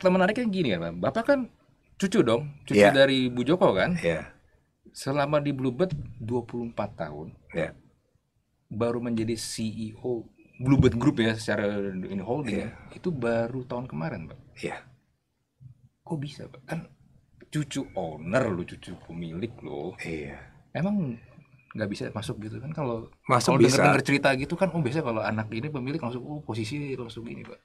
fakta menariknya gini kan, Bapak kan cucu dong, cucu yeah. dari Bu Joko kan? Yeah. Selama di Bluebird 24 tahun, yeah. baru menjadi CEO Bluebird Group ya secara in holding yeah. ya, iya. itu baru tahun kemarin, Pak. Iya. Yeah. Kok bisa, Pak? Kan cucu owner lo, cucu pemilik lo. Iya. Yeah. Emang nggak bisa masuk gitu kan kalau masuk kalau denger, denger cerita gitu kan oh biasa kalau anak ini pemilik langsung oh posisi langsung ini pak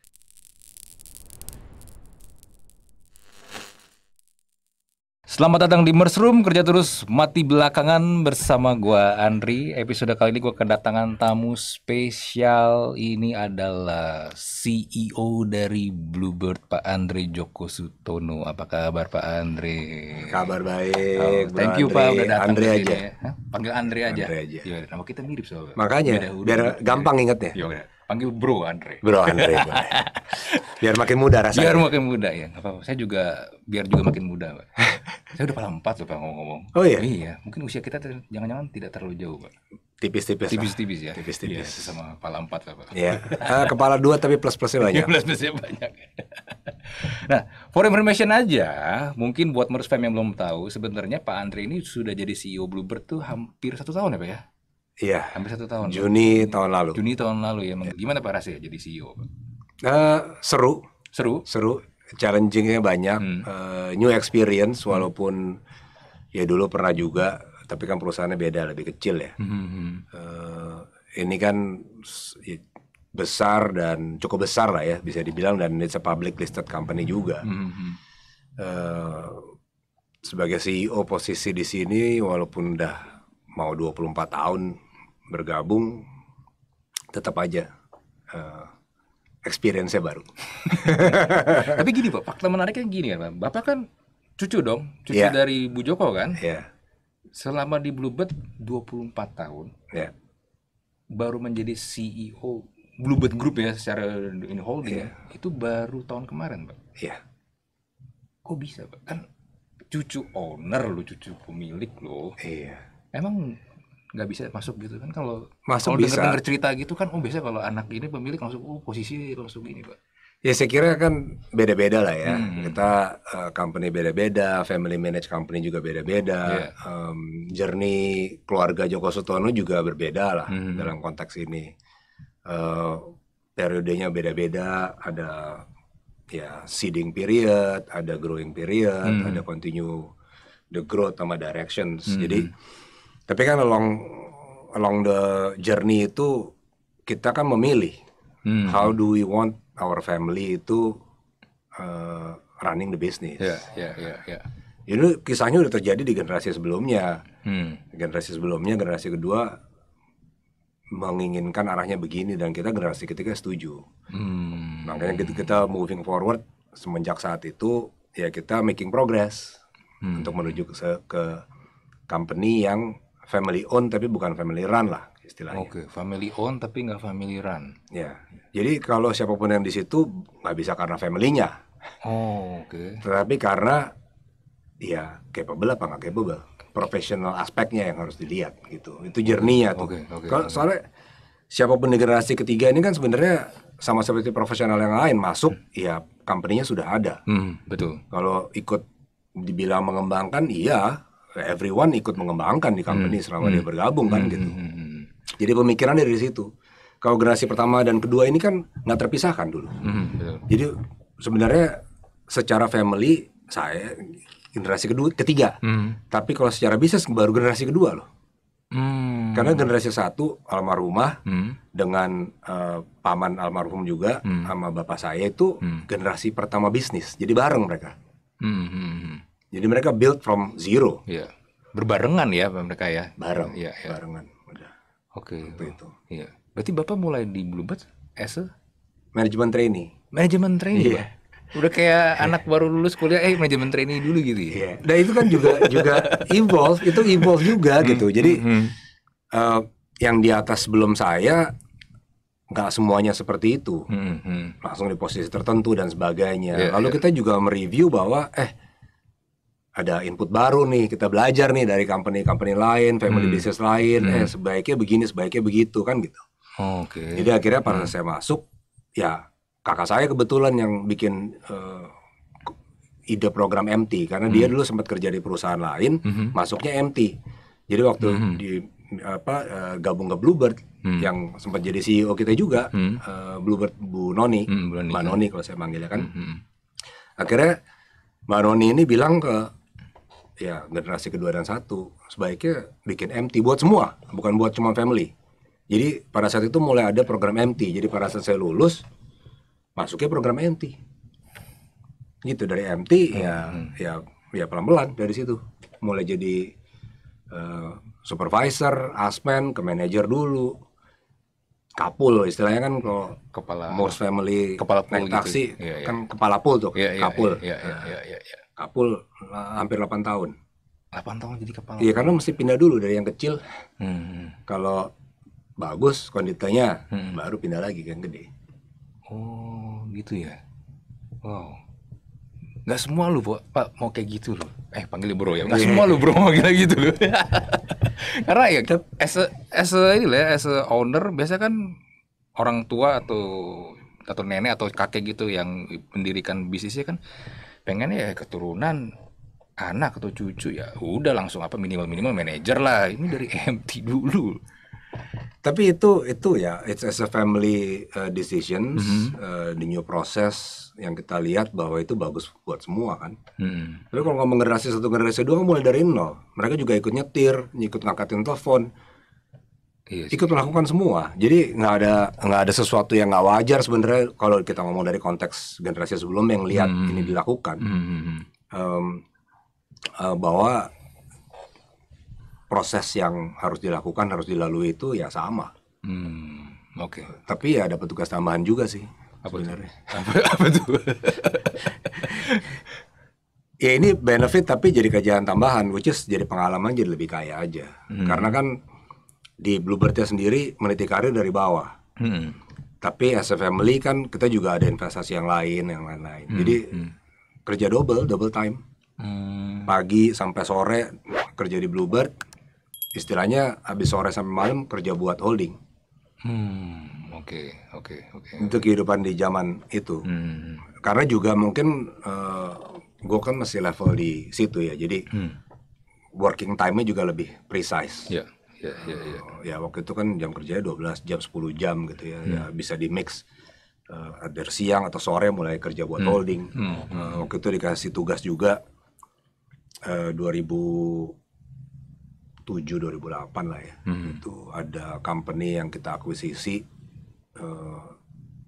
Selamat datang di Mers Room, kerja terus mati belakangan bersama gua Andri. Episode kali ini gua kedatangan tamu spesial. Ini adalah CEO dari Bluebird Pak Andre Joko Sutono. Apa kabar Pak Andre? Kabar baik. Oh, thank you Pak udah datang Andre aja. Ya. Hah? Panggil Andre aja. Andre aja. Ya, nama kita mirip soalnya. Makanya biar gampang inget Ya udah panggil Bro Andre. Bro Andre. biar makin muda rasanya. Biar makin muda ya, apa-apa. Saya juga biar juga makin muda, Pak. Saya udah pala empat loh, Pak ngomong-ngomong. Oh iya. Iya, mungkin usia kita jangan-jangan tidak terlalu jauh, Pak. Tipis-tipis. Tipis-tipis ya. Tipis-tipis. Ya, sama kepala empat lah, Pak. Iya. Ah, kepala dua tapi plus-plusnya banyak. Iya, plus-plusnya banyak. nah, for information aja, mungkin buat Merus Fam yang belum tahu, sebenarnya Pak Andre ini sudah jadi CEO Bluebird tuh hampir satu tahun ya, Pak ya? Iya. Hampir satu tahun. Juni tahun lalu. Juni tahun lalu ya. Iya. Gimana Pak Rasya jadi CEO? Uh, eh, seru. Seru. Seru. Challengingnya banyak. Hmm. Uh, new experience hmm. walaupun ya dulu pernah juga, tapi kan perusahaannya beda lebih kecil ya. Hmm. Uh, ini kan ya, besar dan cukup besar lah ya bisa dibilang dan it's a public listed company juga. Hmm. Uh, sebagai CEO posisi di sini walaupun udah mau 24 tahun bergabung tetap aja uh, eh, experience-nya baru. Tapi gini Pak, fakta menariknya gini kan, Bapak kan cucu dong, cucu yeah. dari Bu Joko kan? Yeah. Selama di Bluebird 24 tahun. Yeah. Baru menjadi CEO Bluebird Group ya secara ini holding yeah. Iya. itu baru tahun kemarin, Pak. Iya. Yeah. Kok bisa, Pak? Kan cucu owner lu, cucu pemilik lo. Iya. Yeah. Emang nggak bisa masuk gitu kan kalau masuk kalau bisa. denger, denger cerita gitu kan oh biasanya kalau anak ini pemilik langsung oh posisi langsung ini pak Ya saya kira kan beda-beda lah ya. Hmm. Kita uh, company beda-beda, family manage company juga beda-beda, yeah. Oh, um, iya. journey keluarga Joko Sutono juga berbeda lah hmm. dalam konteks ini. Uh, periodenya beda-beda, ada ya seeding period, ada growing period, hmm. ada continue the growth sama directions. Hmm. Jadi tapi kan along along the journey itu kita kan memilih hmm. how do we want our family itu uh, running the business. Yeah, yeah, yeah, yeah. Jadi kisahnya udah terjadi di generasi sebelumnya. Hmm. Generasi sebelumnya, generasi kedua menginginkan arahnya begini dan kita generasi ketiga setuju. Hmm. Makanya kita, kita moving forward semenjak saat itu ya kita making progress hmm. untuk menuju ke, ke company yang family owned tapi bukan family run lah istilahnya. Oke, okay. family owned tapi nggak family run. Ya, jadi kalau siapapun yang di situ nggak bisa karena familynya. Oh, oke. Okay. Tetapi karena ya capable apa nggak capable, profesional aspeknya yang harus dilihat gitu. Itu jerninya tuh. Oke. okay, kalau okay. soalnya siapapun generasi ketiga ini kan sebenarnya sama seperti profesional yang lain masuk, hmm. ya company-nya sudah ada. Hmm, betul. Kalau ikut dibilang mengembangkan, iya everyone ikut mengembangkan di company hmm. selama hmm. dia bergabung kan hmm. gitu. Hmm. Hmm. Hmm. Jadi pemikiran dari situ. Kalau generasi pertama dan kedua ini kan nggak terpisahkan dulu. Hmm. Jadi sebenarnya secara family saya generasi kedua ketiga. Hmm. Tapi kalau secara bisnis baru generasi kedua loh. Hmm. Karena generasi satu almarhumah hmm. dengan uh, paman almarhum juga hmm. sama bapak saya itu hmm. generasi pertama bisnis. Jadi bareng mereka. Hmm. Jadi mereka build from zero. Iya. Berbarengan ya mereka ya. Bareng. Iya, ya. barengan. Udah. Oke. Okay. itu. Iya. Berarti Bapak mulai di Bluebird as a management trainee. Management trainee. Iya. Pak? Udah kayak anak baru lulus kuliah eh management trainee dulu gitu ya. Iya. Nah, itu kan juga juga evolve, itu evolve juga hmm, gitu. Jadi hmm. uh, yang di atas sebelum saya nggak semuanya seperti itu. Hmm. hmm. Langsung di posisi tertentu dan sebagainya. Yeah, Lalu yeah. kita juga mereview bahwa eh ada input baru nih kita belajar nih dari company-company lain, family hmm. business lain, hmm. eh sebaiknya begini, sebaiknya begitu kan gitu. Oh, Oke. Okay. Jadi akhirnya pada hmm. saya masuk, ya kakak saya kebetulan yang bikin uh, ide program MT karena hmm. dia dulu sempat kerja di perusahaan lain, hmm. masuknya MT. Jadi waktu hmm. di apa uh, gabung ke Bluebird hmm. yang sempat jadi CEO kita juga, hmm. uh, Bluebird Bu Noni, hmm, Mbak ya. Noni kalau saya manggilnya kan. Hmm, hmm. Akhirnya Mbak Noni ini bilang ke ya generasi kedua dan satu sebaiknya bikin MT buat semua bukan buat cuma family jadi pada saat itu mulai ada program MT jadi pada saat saya lulus masuknya program MT gitu dari MT ya, hmm. ya ya ya pelan-pelan dari situ mulai jadi uh, supervisor asmen ke manager dulu kapul istilahnya kan kalau kepala most family kepala pool naik gitu. taksi gitu. ya, ya. kan kepala pool tuh ya, ya, kapul ya, ya, ya, ya, ya. Kapul eh, hampir 8 tahun. 8 tahun jadi kepala. Iya, karena mesti pindah dulu dari yang kecil. Hmm. Kalau bagus kondisinya hmm. baru pindah lagi ke yang gede. Oh, gitu ya. Wow. Gak semua lu, Pak, mau kayak gitu loh. Eh, panggil bro ya. Gak iya. semua lu, bro, mau kayak gitu loh. karena ya, as a, as a, ini lah, as a owner, biasanya kan orang tua atau atau nenek atau kakek gitu yang mendirikan bisnisnya kan pengen ya keturunan anak atau cucu ya udah langsung apa minimal minimal manajer lah ini dari MT dulu tapi itu itu ya it's as a family uh, decisions mm -hmm. uh, the new process yang kita lihat bahwa itu bagus buat semua kan mm -hmm. tapi kalau ngomong generasi satu generasi dua kan mulai dari nol mereka juga ikut nyetir ikut ngangkatin telepon Iya ikut melakukan semua. Jadi nggak ada nggak ada sesuatu yang nggak wajar sebenarnya kalau kita ngomong dari konteks generasi sebelum yang lihat hmm. ini dilakukan hmm. um, uh, bahwa proses yang harus dilakukan harus dilalui itu ya sama. Hmm. Oke. Okay. Tapi ya ada petugas tambahan juga sih. Apa sebenarnya? Apa, apa itu? ya ini benefit tapi jadi kerjaan tambahan, which is jadi pengalaman jadi lebih kaya aja. Hmm. Karena kan di Bluebirdnya sendiri meniti karir dari bawah. Hmm. Tapi as a family kan kita juga ada investasi yang lain, yang lain-lain. Hmm. Jadi hmm. kerja double, double time. Hmm. Pagi sampai sore kerja di Bluebird. Istilahnya habis sore sampai malam kerja buat holding. Hmm, oke, okay, oke, okay, oke. Okay, itu kehidupan di zaman itu. Hmm. Karena juga mungkin uh, eh, gue kan masih level di situ ya, jadi hmm. working time-nya juga lebih precise. Yeah. Ya, yeah. ya. ya waktu itu kan jam kerjanya 12 jam 10 jam gitu ya, hmm. ya bisa di mix uh, eh, dari siang atau sore mulai kerja buat hmm. holding. Hmm. Uh, waktu itu dikasih tugas juga uh, 2007 2008 lah ya. Hmm. Itu ada company yang kita akuisisi uh,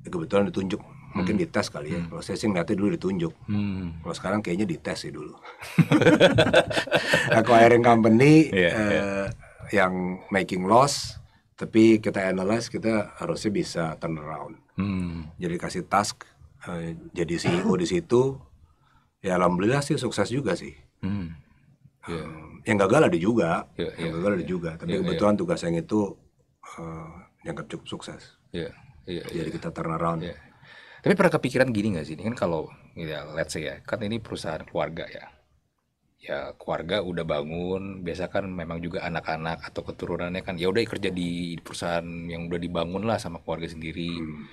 kebetulan ditunjuk mungkin hmm. dites kali ya. Hmm. Kalau saya sih ngeliatnya dulu ditunjuk. Hmm. Kalau sekarang kayaknya dites sih dulu. hiring company yeah, uh, yeah yang making loss tapi kita analyze kita harusnya bisa turn around. Hmm. Jadi kasih task uh, jadi CEO di situ ya alhamdulillah sih sukses juga sih. Hmm. Yeah. Um, ya. yang gagal ada juga, yeah, yang ya, gagal yeah. ada ya. juga. Tapi yeah, kebetulan yeah. tugas yang itu uh, cukup sukses. Yeah, yeah, jadi yeah. kita turn around. Yeah. Tapi pernah kepikiran gini gak sih? Ini kan kalau ya, let's say ya, kan ini perusahaan keluarga ya ya keluarga udah bangun biasa kan memang juga anak-anak atau keturunannya kan ya udah kerja di perusahaan yang udah dibangun lah sama keluarga sendiri hmm.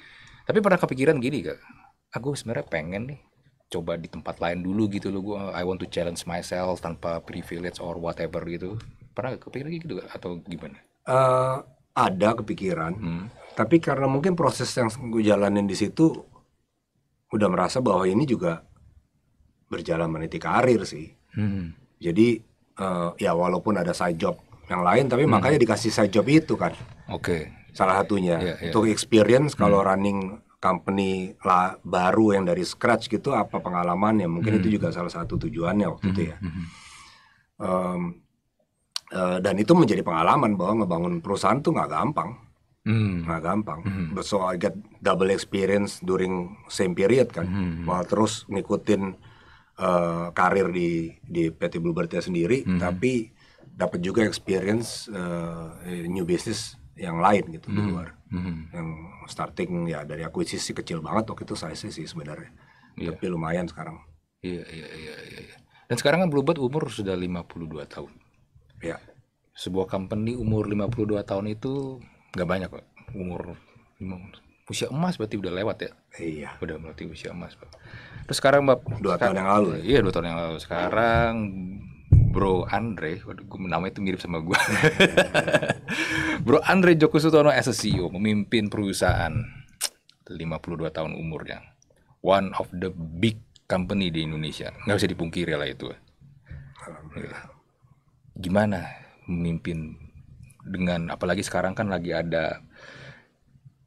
tapi pernah kepikiran gini kak aku sebenarnya pengen nih coba di tempat lain dulu gitu loh gua I want to challenge myself tanpa privilege or whatever gitu pernah kepikiran gitu gak? atau gimana uh, ada kepikiran hmm. tapi karena mungkin proses yang gue jalanin di situ udah merasa bahwa ini juga berjalan meniti karir sih Hmm. Jadi uh, ya walaupun ada side job yang lain, tapi hmm. makanya dikasih side job itu kan. Oke. Okay. Salah satunya yeah, yeah. untuk experience hmm. kalau hmm. running company lah baru yang dari scratch gitu apa pengalamannya mungkin hmm. itu juga salah satu tujuannya waktu hmm. itu ya. Hmm. Um, uh, dan itu menjadi pengalaman bahwa ngebangun perusahaan tuh nggak gampang. Mm. Nggak gampang. Mm. so I get double experience during same period kan. Mm. Malah terus ngikutin uh, karir di di PT Bluebird sendiri, hmm. tapi dapat juga experience uh, new business yang lain gitu hmm. di mhm. luar. Hmm. Yang starting ya dari akuisisi kecil banget waktu itu saya sih sebenarnya. Yeah. Tapi lumayan sekarang. Iya, iya, iya, iya, iya. Dan sekarang kan Bluebird umur sudah 52 tahun. Iya. Sebuah company umur 52 tahun itu nggak banyak, Pak. Umur usia emas berarti udah lewat ya? Iya. Udah berarti usia emas, Pak. Terus sekarang Bab dua sekarang, tahun yang lalu. Ya? Iya dua tahun yang lalu. Sekarang Bro Andre, waduh, namanya itu mirip sama gue. Bro Andre Joko Sutono as a CEO, memimpin perusahaan 52 tahun umurnya. One of the big company di Indonesia. Nggak bisa dipungkiri lah itu. Gimana memimpin dengan apalagi sekarang kan lagi ada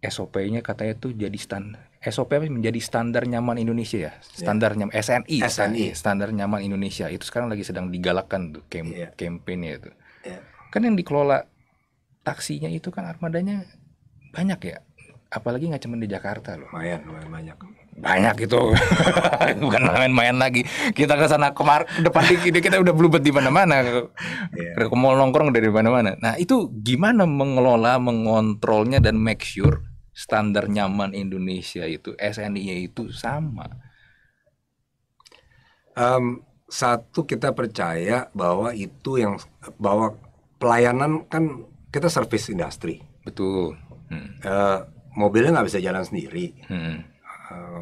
SOP-nya katanya tuh jadi stand SOP menjadi standar nyaman Indonesia ya, ya. standar yeah. nyaman SNI, SNI, standar nyaman Indonesia itu sekarang lagi sedang digalakkan tuh camp yeah. campaignnya itu. Yeah. Kan yang dikelola taksinya itu kan armadanya banyak ya, apalagi nggak cuma di Jakarta loh. Lumayan, lumayan banyak. Banyak itu, bukan main-main lagi. Kita ke sana kemar depan dikit kita udah belubet di mana-mana, yeah. ke mall nongkrong dari mana-mana. Nah itu gimana mengelola, mengontrolnya dan make sure standar nyaman Indonesia itu SNI itu sama? Um, satu kita percaya bahwa itu yang bahwa pelayanan kan kita service industri. Betul. Hmm. Uh, mobilnya nggak bisa jalan sendiri. Hmm. Uh,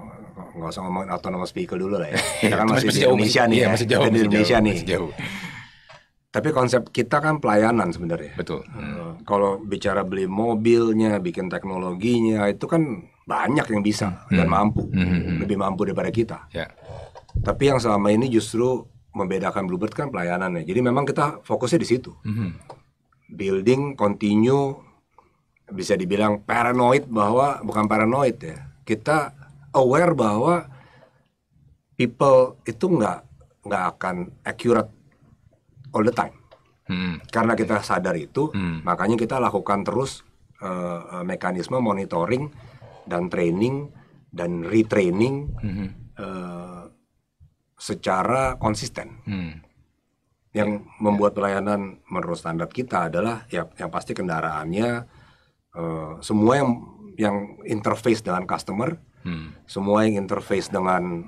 nggak usah ngomong autonomous vehicle dulu lah ya. Kita kan masih, masih di Indonesia jauh, nih ya. Masih jauh, di Indonesia jauh, nih. Masih jauh. Tapi konsep kita kan pelayanan sebenarnya. Betul. Hmm. Kalau bicara beli mobilnya, bikin teknologinya, itu kan banyak yang bisa hmm. dan mampu, hmm. hmm, hmm. lebih mampu daripada kita. Yeah. Tapi yang selama ini justru membedakan Bluebird kan pelayanannya. Jadi memang kita fokusnya di situ. Hmm, hmm. Building continue bisa dibilang paranoid bahwa bukan paranoid ya. Kita aware bahwa people itu nggak nggak akan accurate all the time. Hmm. Karena kita sadar itu, hmm. makanya kita lakukan terus uh, mekanisme monitoring dan training dan retraining hmm. uh, secara konsisten. Hmm. Yang ya, membuat pelayanan menurut standar kita adalah ya yang pasti kendaraannya uh, semua yang yang interface dengan customer, hmm. semua yang interface dengan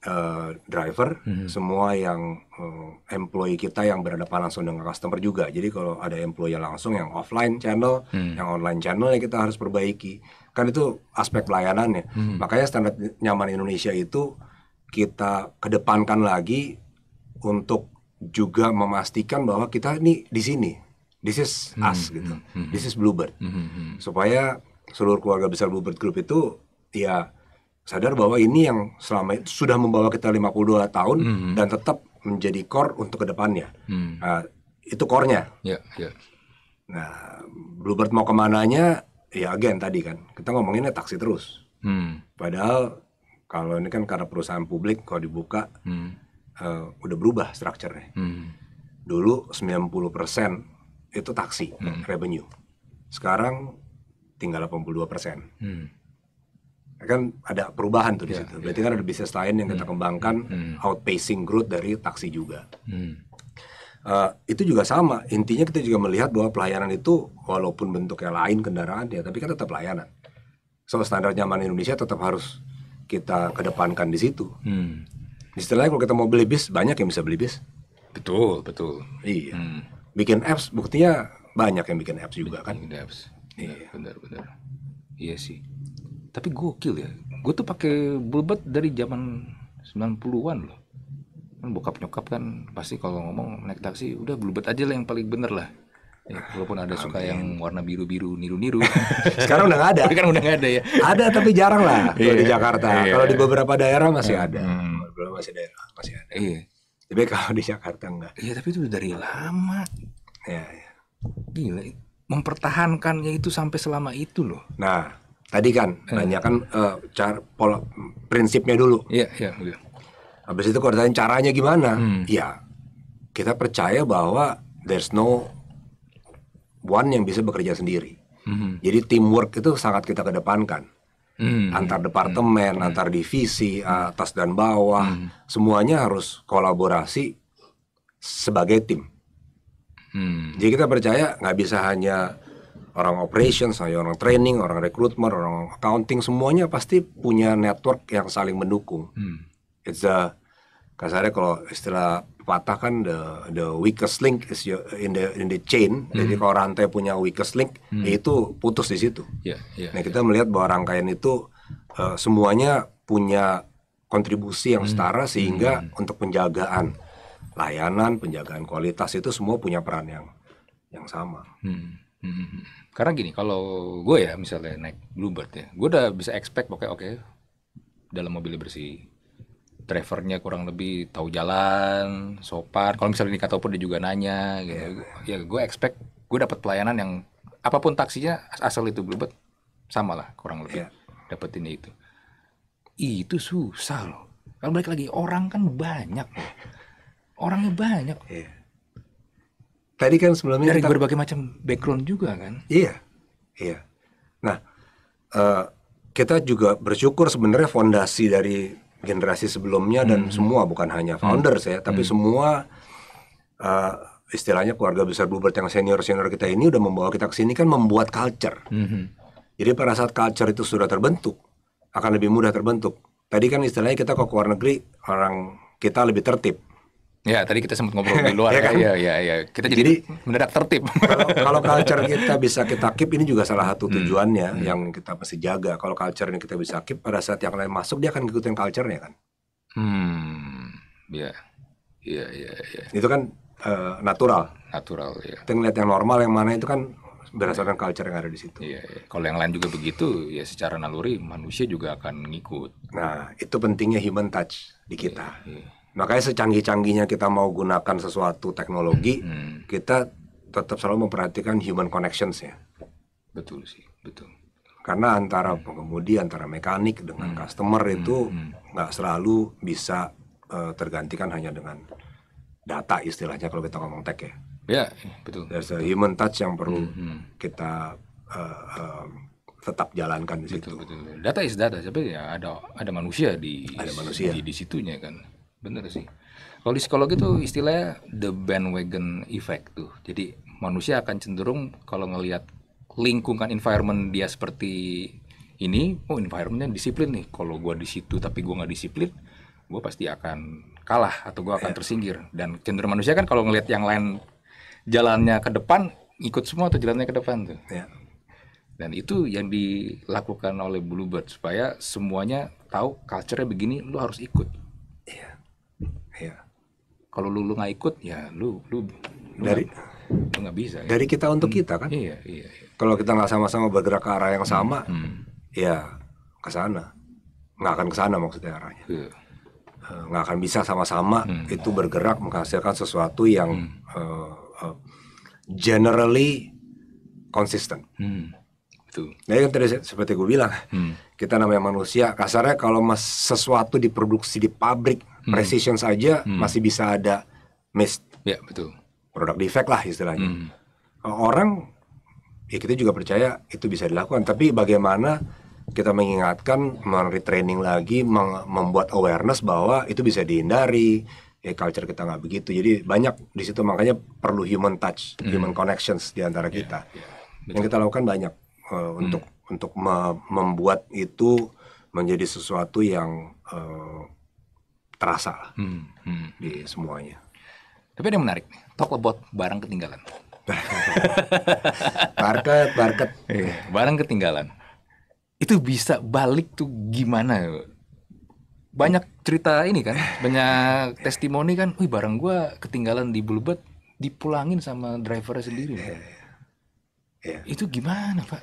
Eh, driver, mm -hmm. semua yang uh, employee kita yang berhadapan langsung dengan customer juga. Jadi kalau ada employee yang langsung yang offline channel, mm. yang online channel yang kita harus perbaiki. Kan itu aspek pelayanannya. Mm. Makanya standar nyaman Indonesia itu kita kedepankan lagi untuk juga memastikan bahwa kita ini di sini. This is hmm. us gitu. Mm -hmm. This is Bluebird. Mm -hmm. Supaya seluruh keluarga besar Bluebird Group itu ya sadar bahwa ini yang selama itu sudah membawa kita 52 tahun mm -hmm. dan tetap menjadi core untuk kedepannya. Mm. Nah, itu core-nya. Yeah, yeah. Nah, Bluebird mau kemananya, ya again tadi kan, kita ngomonginnya taksi terus. Mm. Padahal kalau ini kan karena perusahaan publik, kalau dibuka, mm. uh, udah berubah strukturnya. Mm. Dulu 90% itu taksi, mm. revenue. Sekarang tinggal 82%. Mm kan ada perubahan tuh di yeah, situ. Iya. Berarti kan ada bisnis lain yang kita hmm. kembangkan mm. outpacing growth dari taksi juga. Mm. Uh, itu juga sama. Intinya kita juga melihat bahwa pelayanan itu walaupun bentuknya lain kendaraan ya, tapi kan tetap pelayanan. So standar nyaman Indonesia tetap harus kita kedepankan di situ. Di hmm. Istilahnya kalau kita mau beli bis banyak yang bisa beli bis. Betul betul. Iya. Mm. Bikin apps buktinya banyak yang bikin apps juga kan? bikin kan. Apps. iya. Benar benar. Iya sih tapi gokil ya gue tuh pakai bulbet dari zaman 90-an loh kan bokap nyokap kan pasti kalau ngomong naik taksi udah bulbet aja lah yang paling bener lah Ya, walaupun ada Amin. suka yang warna biru biru niru niru. Sekarang udah nggak ada. Tapi kan udah nggak ada ya. Ada tapi jarang lah yeah, di iya, Jakarta. Yeah. Kalau di beberapa daerah masih yeah. Hmm. ada. Hmm. masih daerah masih ada. Iya. Yeah. Tapi kalau di Jakarta enggak. Iya tapi itu dari lama. ya Yeah, yeah. Gila. Mempertahankannya itu sampai selama itu loh. Nah Tadi kan hmm. nanya kan uh, cara pola prinsipnya dulu. Iya, iya, iya, Habis itu kalau ditanya caranya gimana? Hmm. Ya, kita percaya bahwa there's no one yang bisa bekerja sendiri. Hmm. Jadi teamwork itu sangat kita kedepankan. Hmm. Antar hmm. departemen, hmm. antar divisi, atas dan bawah, hmm. semuanya harus kolaborasi sebagai tim. Hmm. Jadi kita percaya nggak bisa hanya orang operations, orang training, orang recruitment, orang accounting semuanya pasti punya network yang saling mendukung. Hmm. It's a kasarnya kalau istilah patah kan the the weakest link is your, in the in the chain. Hmm. Jadi kalau rantai punya weakest link, hmm. Ya itu putus di situ. Yeah, yeah, nah kita yeah. melihat bahwa rangkaian itu uh, semuanya punya kontribusi yang hmm. setara sehingga hmm. untuk penjagaan layanan, penjagaan kualitas itu semua punya peran yang yang sama. Hmm. Hmm. hmm, hmm. Karena gini, kalau gue ya misalnya naik Bluebird ya, gue udah bisa expect pokoknya oke okay, dalam mobilnya bersih, drivernya kurang lebih tahu jalan, sopan. Kalau misalnya dikata pun dia juga nanya, gitu. ya gue expect gue dapat pelayanan yang apapun taksinya asal itu Bluebird sama lah kurang lebih yeah. Iya. ini itu. Itu susah loh. Kalau balik lagi orang kan banyak loh. Orangnya banyak. Iya tadi kan sebelumnya dari kita... berbagai macam background juga kan iya iya nah uh, kita juga bersyukur sebenarnya fondasi dari generasi sebelumnya dan hmm. semua bukan hanya hmm. founders hmm. ya tapi hmm. semua uh, istilahnya keluarga besar Bluebird yang senior senior kita ini udah membawa kita ke sini kan membuat culture hmm. jadi pada saat culture itu sudah terbentuk akan lebih mudah terbentuk tadi kan istilahnya kita ke luar negeri orang kita lebih tertib Ya tadi kita sempat ngobrol di luar ya, ya, kan? ya, ya, ya. Kita jadi, jadi mendadak tertib. kalau, kalau culture kita bisa kita keep ini juga salah satu hmm. tujuannya hmm. yang kita mesti jaga. Kalau culture ini kita bisa keep pada saat yang lain masuk dia akan ngikutin culture-nya kan. Hmm, ya, ya, ya, ya. Itu kan uh, natural. Natural ya. Kita ngeliat yang normal yang mana itu kan berdasarkan culture yang ada di situ. Iya, iya. Kalau yang lain juga begitu, ya secara naluri manusia juga akan ngikut. Nah, itu pentingnya human touch di iya, kita. Ya, ya. Makanya secanggih-canggihnya kita mau gunakan sesuatu teknologi, hmm, hmm. kita tetap selalu memperhatikan human connections ya. Betul sih, betul. Karena antara hmm. pengemudi, antara mekanik dengan hmm. customer hmm, itu hmm. nggak hmm. selalu bisa uh, tergantikan hanya dengan data istilahnya kalau kita ngomong tech ya. Ya, betul. There's a human touch yang perlu hmm. kita uh, um, tetap jalankan di betul, situ. Betul, betul. Data is data, tapi ya ada ada manusia di ada manusia di, di situnya kan. Bener sih. Kalau di psikologi itu istilahnya the bandwagon effect tuh. Jadi manusia akan cenderung kalau ngelihat lingkungan environment dia seperti ini, oh environmentnya disiplin nih. Kalau gua di situ tapi gua nggak disiplin, gua pasti akan kalah atau gua akan iya. tersinggir. Dan cenderung manusia kan kalau ngelihat yang lain jalannya ke depan, ikut semua atau jalannya ke depan tuh. Iya. Dan itu yang dilakukan oleh Bluebird supaya semuanya tahu culture-nya begini, lu harus ikut ya kalau lu lu nggak ikut ya lu lu, lu dari nggak bisa ya. dari kita untuk hmm, kita kan iya iya, iya. kalau kita nggak sama-sama bergerak ke arah yang sama hmm, ya ke sana nggak akan ke sana maksudnya arahnya yeah. Iya. nggak akan bisa sama-sama hmm. itu bergerak menghasilkan sesuatu yang hmm. uh, uh, generally konsisten hmm. Nah, kan tadi seperti gue bilang, hmm. kita namanya manusia, kasarnya kalau mas, sesuatu diproduksi di pabrik hmm. precision saja hmm. masih bisa ada miss ya betul produk defect lah istilahnya hmm. orang ya kita juga percaya itu bisa dilakukan tapi bagaimana kita mengingatkan meretraining lagi membuat awareness bahwa itu bisa dihindari ya culture kita nggak begitu jadi banyak di situ makanya perlu human touch mm. human connections di antara ya, kita yeah, yeah. yang kita lakukan banyak uh, eh, untuk hmm. untuk untuk me membuat itu menjadi sesuatu yang uh, terasa lah hmm, hmm. di semuanya. Tapi ada yang menarik nih, talk about barang ketinggalan. market, market. Iya, barang ketinggalan. Itu bisa balik tuh gimana? Banyak cerita ini kan, banyak testimoni kan, wih barang gua ketinggalan di Bluebird, dipulangin sama driver sendiri. Iya, iya. Itu gimana Pak?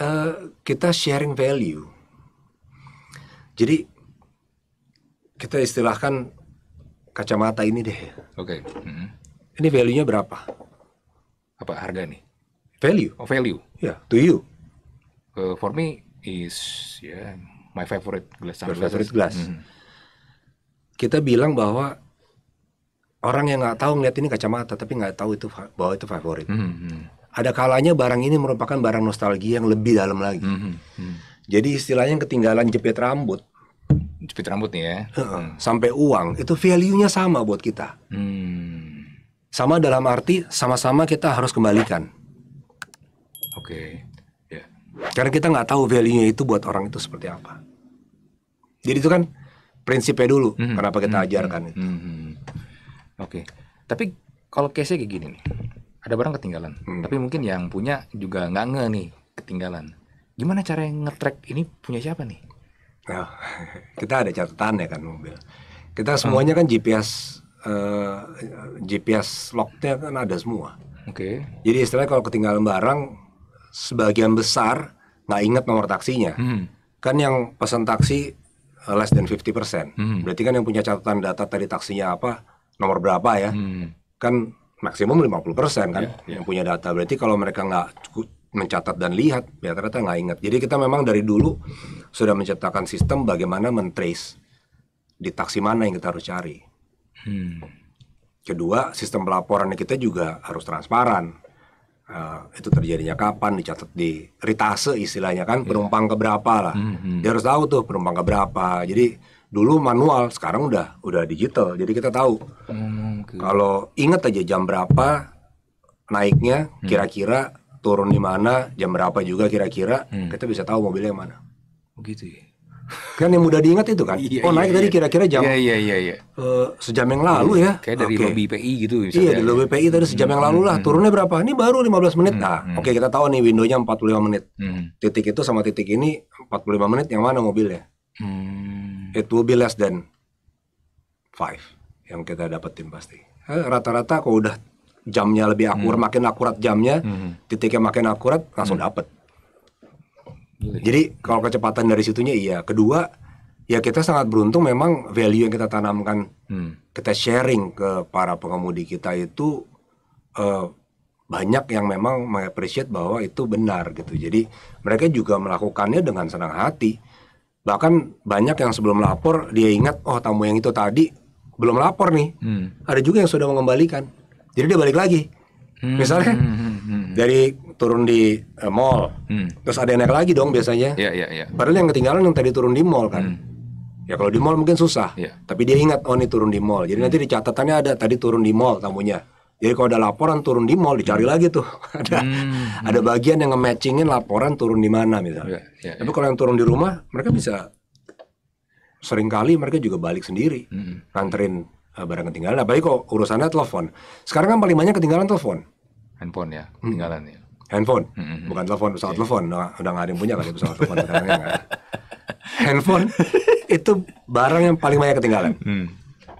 Uh, kita sharing value. Jadi kita istilahkan kacamata ini deh. Oke. Okay. hmm. Ini value-nya berapa? Apa harga nih? Value. Oh, value. Ya, yeah, to you. Uh, for me is yeah, my favorite glass favorite glass. hmm. Kita bilang bahwa orang yang nggak tahu ngeliat ini kacamata tapi nggak tahu itu bahwa itu favorit. Hmm, hmm. Ada kalanya barang ini merupakan barang nostalgia yang lebih dalam lagi. Mm hmm. Jadi istilahnya ketinggalan jepit rambut jepit rambut nih ya hmm. sampai uang itu value-nya sama buat kita hmm. sama dalam arti sama-sama kita harus kembalikan oke okay. Ya. yeah. karena kita nggak tahu value-nya itu buat orang itu seperti apa jadi itu kan prinsipnya dulu hmm. kenapa kita hmm. ajarkan hmm. itu hmm. hmm. oke okay. tapi kalau case-nya kayak gini nih ada barang ketinggalan hmm. tapi mungkin yang punya juga nggak nge nih ketinggalan gimana cara yang ngetrack ini punya siapa nih Nah, kita ada catatan ya kan mobil. Kita hmm. semuanya kan GPS uh, eh, GPS locknya kan ada semua. Oke. Okay. Jadi istilahnya kalau ketinggalan barang sebagian besar nggak ingat nomor taksinya. Hmm. Kan yang pesan taksi uh, less than 50%. Hmm. Berarti kan yang punya catatan data tadi taksinya apa, nomor berapa ya. Hmm. Kan maksimum 50% kan yeah, yeah. yang punya data. Berarti kalau mereka nggak mencatat dan lihat ya ternyata nggak ingat jadi kita memang dari dulu sudah menciptakan sistem bagaimana mentrace di taksi mana yang kita harus cari hmm. kedua sistem pelaporan kita juga harus transparan uh, itu terjadinya kapan dicatat di ritase istilahnya kan yeah. penumpang keberapa lah hmm, hmm. dia harus tahu tuh penumpang keberapa jadi dulu manual sekarang udah udah digital jadi kita tahu hmm, oh, okay. kalau inget aja jam berapa naiknya hmm. kira-kira turun di mana, jam berapa juga kira-kira, hmm. kita bisa tahu mobilnya yang mana. Begitu oh, ya. Kan yang mudah diingat itu kan. Iya, oh iya, naik iya, tadi kira-kira jam iya, iya, iya, iya. Uh, sejam yang lalu iya, ya. Kayak dari okay. lobby PI gitu misalnya. Iya, di ya. lobby PI tadi sejam hmm, yang lalu lah. Hmm, hmm, hmm. Turunnya berapa? Ini baru 15 menit. Hmm, nah, hmm. oke okay, kita tahu nih windownya 45 menit. Hmm. Titik itu sama titik ini 45 menit yang mana mobilnya? Hmm. It will be less than five yang kita dapetin pasti. Eh, rata-rata kalau udah jamnya lebih akurat, hmm. makin akurat jamnya, hmm. titiknya makin akurat langsung hmm. dapat. Iya. Jadi kalau kecepatan dari situnya iya. Kedua, ya kita sangat beruntung memang value yang kita tanamkan, hmm. kita sharing ke para pengemudi kita itu uh, banyak yang memang mengapresiat bahwa itu benar gitu. Jadi mereka juga melakukannya dengan senang hati. Bahkan banyak yang sebelum lapor dia ingat, oh tamu yang itu tadi belum lapor nih. Hmm. Ada juga yang sudah mengembalikan. Jadi dia balik lagi. Hmm. Misalnya hmm, hmm, hmm, hmm. dari turun di uh, mall, hmm. terus ada yang naik lagi dong biasanya. Yeah, yeah, yeah. Padahal yang ketinggalan yang tadi turun di mall kan. Hmm. Ya kalau di mall mungkin susah, Ya. tapi dia ingat oh ini turun di mall. Jadi nanti di catatannya ada tadi turun di mall tamunya. Jadi kalau ada laporan turun di mall dicari lagi tuh ada hmm. ada bagian yang nge-matchingin laporan turun di mana misalnya. ya, ya. tapi iya. kalau yang turun di rumah mereka bisa seringkali mereka juga balik sendiri, hmm. nganterin Eh, barang ketinggalan apalagi kok urusannya telepon sekarang kan paling banyak ketinggalan telepon handphone ya hmm. ketinggalan hmm. ya handphone hmm, hmm, hmm, bukan telepon pesawat yeah. telepon nah, udah nggak ada yang punya kali pesawat telepon sekarang ya handphone itu barang yang paling banyak ketinggalan hmm.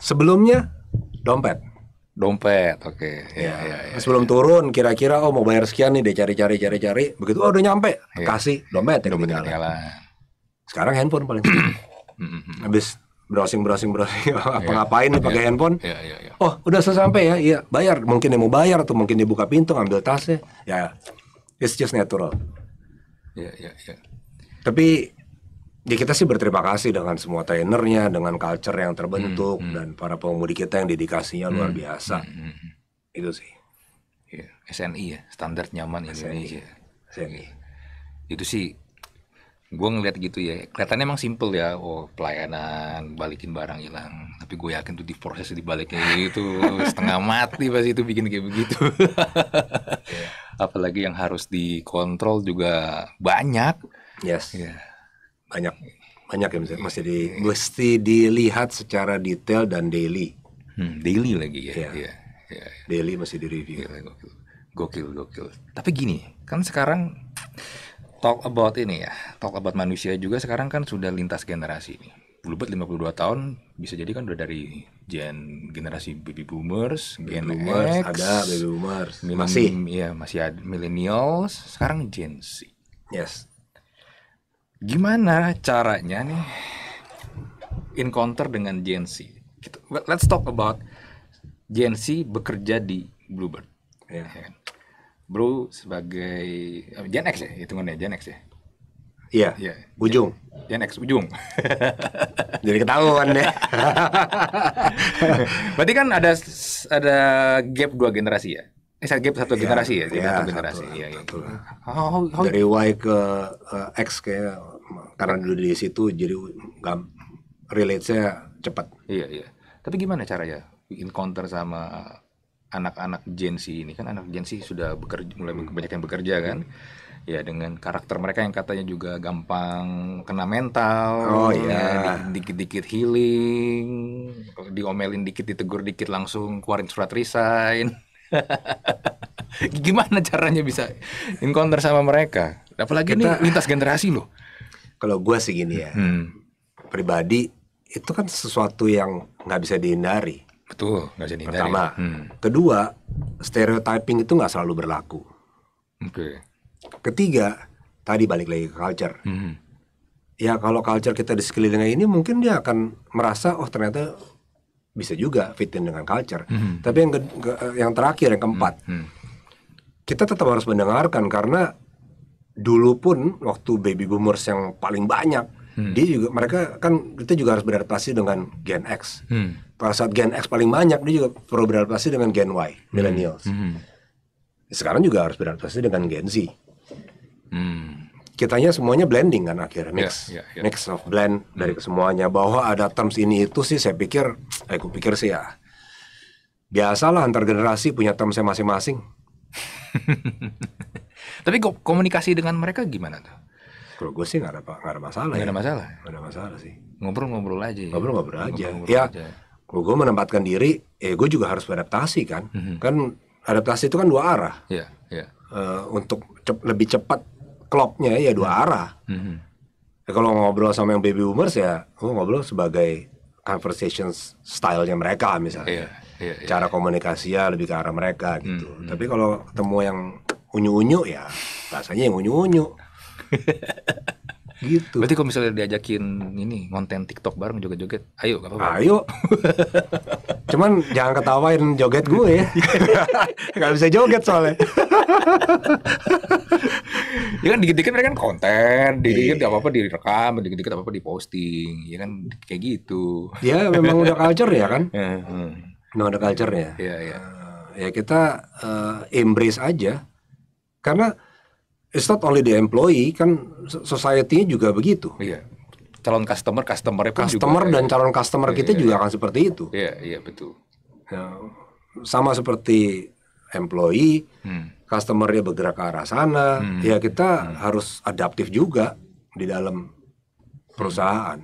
sebelumnya dompet dompet oke okay. Ya, ya, ya, ya, sebelum ya. turun kira-kira oh mau bayar sekian nih dia cari-cari cari-cari begitu oh udah nyampe iya. kasih dompet yang ketinggalan. ketinggalan sekarang handphone paling habis browsing browsing browsing apa yeah. ngapain nih iya. pakai handphone yeah, yeah, yeah. oh udah selesai sampai ya iya bayar mungkin dia mau bayar atau mungkin dia buka pintu ngambil tasnya ya yeah. it's just natural yeah, yeah, yeah. tapi ya kita sih berterima kasih dengan semua trainernya dengan culture yang terbentuk mm, mm. dan para pengemudi kita yang dedikasinya mm, luar hmm, biasa mm, mm. itu sih yeah. SNI ya standar nyaman SNI. Indonesia SNI. Iya. itu sih gue ngeliat gitu ya kelihatannya emang simple ya oh pelayanan balikin barang hilang tapi gue yakin tuh di diproses dibaliknya gitu setengah mati pasti itu bikin kayak begitu iya. apalagi yang harus dikontrol juga banyak yes yeah. banyak banyak ya masih masih di iya. mesti dilihat secara detail dan daily hmm, daily lagi ya yeah. Yeah. Yeah. Iya. daily masih direview gokil gokil gokil tapi gini kan sekarang talk about ini ya, talk about manusia juga sekarang kan sudah lintas generasi ini. Bluebird 52 tahun bisa jadi kan udah dari gen generasi baby boomers, baby gen boomers, X, ada baby boomers, masih ya masih ada millennials, sekarang gen Z. Yes. Gimana caranya nih encounter dengan gen Z? Let's talk about gen Z bekerja di Bluebird. Yeah. Ya kan? Bro sebagai uh, Gen X ya hitungannya Gen X ya. Iya. Iya. Ujung. Gen, Gen X ujung. Jadi ketahuan deh. Berarti kan ada ada gap dua generasi ya. Eh, gap satu ya, generasi ya, ya satu generasi. Iya, iya. Dari Y ke uh, X kayak karena dulu di situ jadi gam relate saya cepat. Iya, iya. Tapi gimana caranya encounter sama anak-anak Gen Z ini kan anak Gen Z sudah bekerja mulai banyak yang bekerja kan ya dengan karakter mereka yang katanya juga gampang kena mental oh ya, iya dikit-dikit healing diomelin dikit ditegur dikit langsung keluarin surat resign gimana caranya bisa encounter sama mereka apalagi Kita, ini lintas generasi loh kalau gue sih gini ya hmm. pribadi itu kan sesuatu yang nggak bisa dihindari Betul, nggak bisa dihindari. Pertama, hmm. kedua stereotyping itu nggak selalu berlaku. Oke. Okay. Ketiga, tadi balik lagi ke culture. Hmm. Ya kalau culture kita di sekelilingnya ini mungkin dia akan merasa oh ternyata bisa juga fitin dengan culture. Hmm. Tapi yang ke, ke, yang terakhir yang keempat, hmm. hmm. kita tetap harus mendengarkan karena dulu pun waktu baby boomers yang paling banyak hmm. dia juga mereka kan kita juga harus beradaptasi dengan Gen X. Hmm. Pada saat Gen X paling banyak dia juga perlu beradaptasi dengan Gen Y, hmm. millennials. Hmm. Sekarang juga harus beradaptasi dengan Gen Z. Hmm. Kitanya semuanya blending kan akhirnya mix, yeah, yeah, yeah. mix of blend hmm. dari semuanya. Bahwa ada terms ini itu sih saya pikir, eh, aku pikir sih ya biasalah antar generasi punya termsnya masing-masing. Tapi komunikasi dengan mereka gimana tuh? Kalau gue sih nggak ada gak ada masalah. Nggak ya. ada masalah. Gak ada masalah sih. Ngobrol-ngobrol aja. Ya. Ngobrol-ngobrol aja. Ngobrol ya. Aja. Kalau gue menempatkan diri, ya gue juga harus beradaptasi kan. Mm-hmm. Kan adaptasi itu kan dua arah. Iya. Yeah, iya. yeah. uh, untuk cep- lebih cepat klopnya ya dua mm arah. Mm-hmm. Ya, kalau ngobrol sama yang baby boomers ya, gue ngobrol sebagai conversation stylenya mereka misalnya. Yeah, yeah, yeah. Cara komunikasinya lebih ke arah mereka gitu. Mm-hmm. Tapi mhm. kalau ketemu yang unyu-unyu ya, rasanya yang unyu-unyu gitu. Berarti kalau misalnya diajakin ini konten TikTok bareng joget-joget, ayo gak apa-apa. Ayo. Cuman jangan ketawain joget gue ya. gak bisa joget soalnya. ya kan dikit-dikit mereka kan konten, dikit-dikit iya. gak apa-apa direkam, dikit-dikit apa-apa diposting, ya kan kayak gitu. ya memang udah culture ya kan? memang udah culture ya. Iya, iya. Eh, ya kita uh, embrace aja. Karena it's not only the employee kan society juga begitu. Iya. Calon customer, customer pun customer juga, dan ya. calon customer iya, kita iya, juga iya. akan seperti itu. Iya, iya betul. Ya, sama seperti employee, hmm. dia bergerak ke arah sana, hmm. ya kita hmm. harus adaptif juga di dalam perusahaan.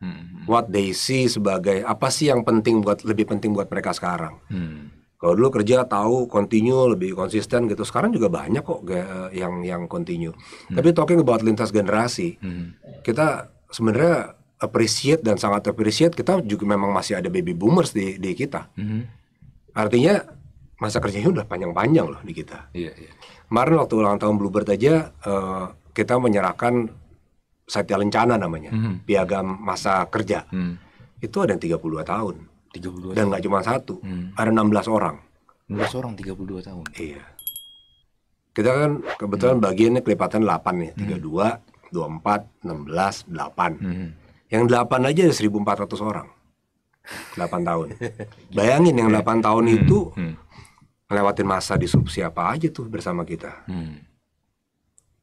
Hmm. hmm. What they see sebagai apa sih yang penting buat lebih penting buat mereka sekarang. Hmm. Kalau dulu kerja tahu continue lebih konsisten gitu. Sekarang juga banyak kok eh, yang yang continue. Hmm. Tapi talking about lintas generasi, hmm. kita sebenarnya appreciate dan sangat appreciate kita juga memang masih ada baby boomers di di kita. Hmm. Artinya masa kerjanya udah panjang-panjang loh di kita. Iya, iya. Kemarin waktu ulang tahun Bluebird aja uh, kita menyerahkan Satya Lencana namanya, hmm. piagam masa kerja. Hmm. Itu ada yang 32 tahun. 32 Dan nggak cuma satu, hmm. ada 16 orang. 16 orang 32 tahun. Iya. Kita kan kebetulan hmm. bagiannya kelipatan 8 nih, 32, hmm. 24, 16, 8. Hmm. Yang 8 aja ada 1400 orang. 8 tahun. Bayangin yang 8 tahun hmm. itu hmm. ngelewatin masa disrupsi apa aja tuh bersama kita. Hmm.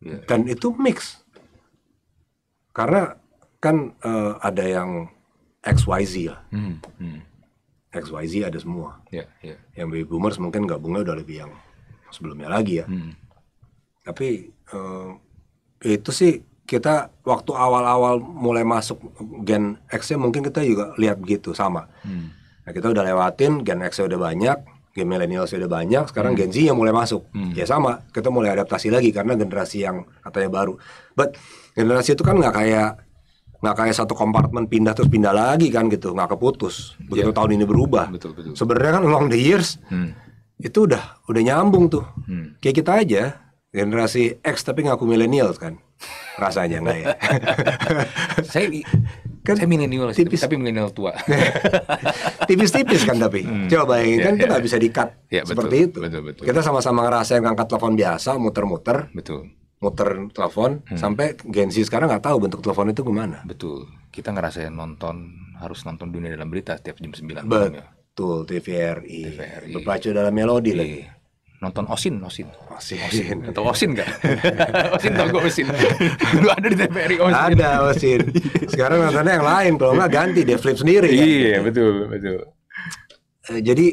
Yeah. Dan itu mix. Karena kan uh, ada yang XYZ ya. Hmm. Hmm. X, Y, Z ada semua. Yeah, yeah. Yang baby boomers mungkin gabungnya udah lebih yang sebelumnya lagi ya. Hmm. Tapi uh, itu sih kita waktu awal-awal mulai masuk Gen X-nya mungkin kita juga lihat gitu sama. Hmm. Nah, kita udah lewatin Gen X udah banyak, Gen milenial udah banyak, sekarang hmm. Gen Z yang mulai masuk. Hmm. Ya sama, kita mulai adaptasi lagi karena generasi yang katanya baru. But generasi itu kan nggak kayak nggak kayak satu kompartemen pindah terus pindah lagi kan gitu nggak keputus begitu yeah. tahun ini berubah betul, betul. sebenarnya kan long the years hmm. itu udah udah nyambung tuh hmm. kayak kita aja generasi X tapi ngaku milenial kan rasanya nggak ya saya kan saya milenial tipis tapi milenial tua tipis-tipis kan tapi hmm. coba bayangin yeah, kan kita iya. nggak bisa dikat yeah, iya, seperti betul, itu betul, betul. kita sama-sama ngerasain angkat telepon biasa muter-muter muter telepon hmm. sampai Gen Z sekarang nggak tahu bentuk telepon itu gimana? Betul. Kita ngerasain nonton harus nonton dunia dalam berita setiap jam 9 malam ya. Betul, TVRI. TVRI. Berpacu dalam melodi iya. lagi. Nonton Osin, Osin. Osin. Osin. Atau Osin nggak? osin tau gue Osin. Dulu ada di TVRI Osin. Ada Osin. Sekarang nontonnya yang lain. Kalau enggak ganti, dia flip sendiri. Kan? Iya, kan? betul, betul. Eh, jadi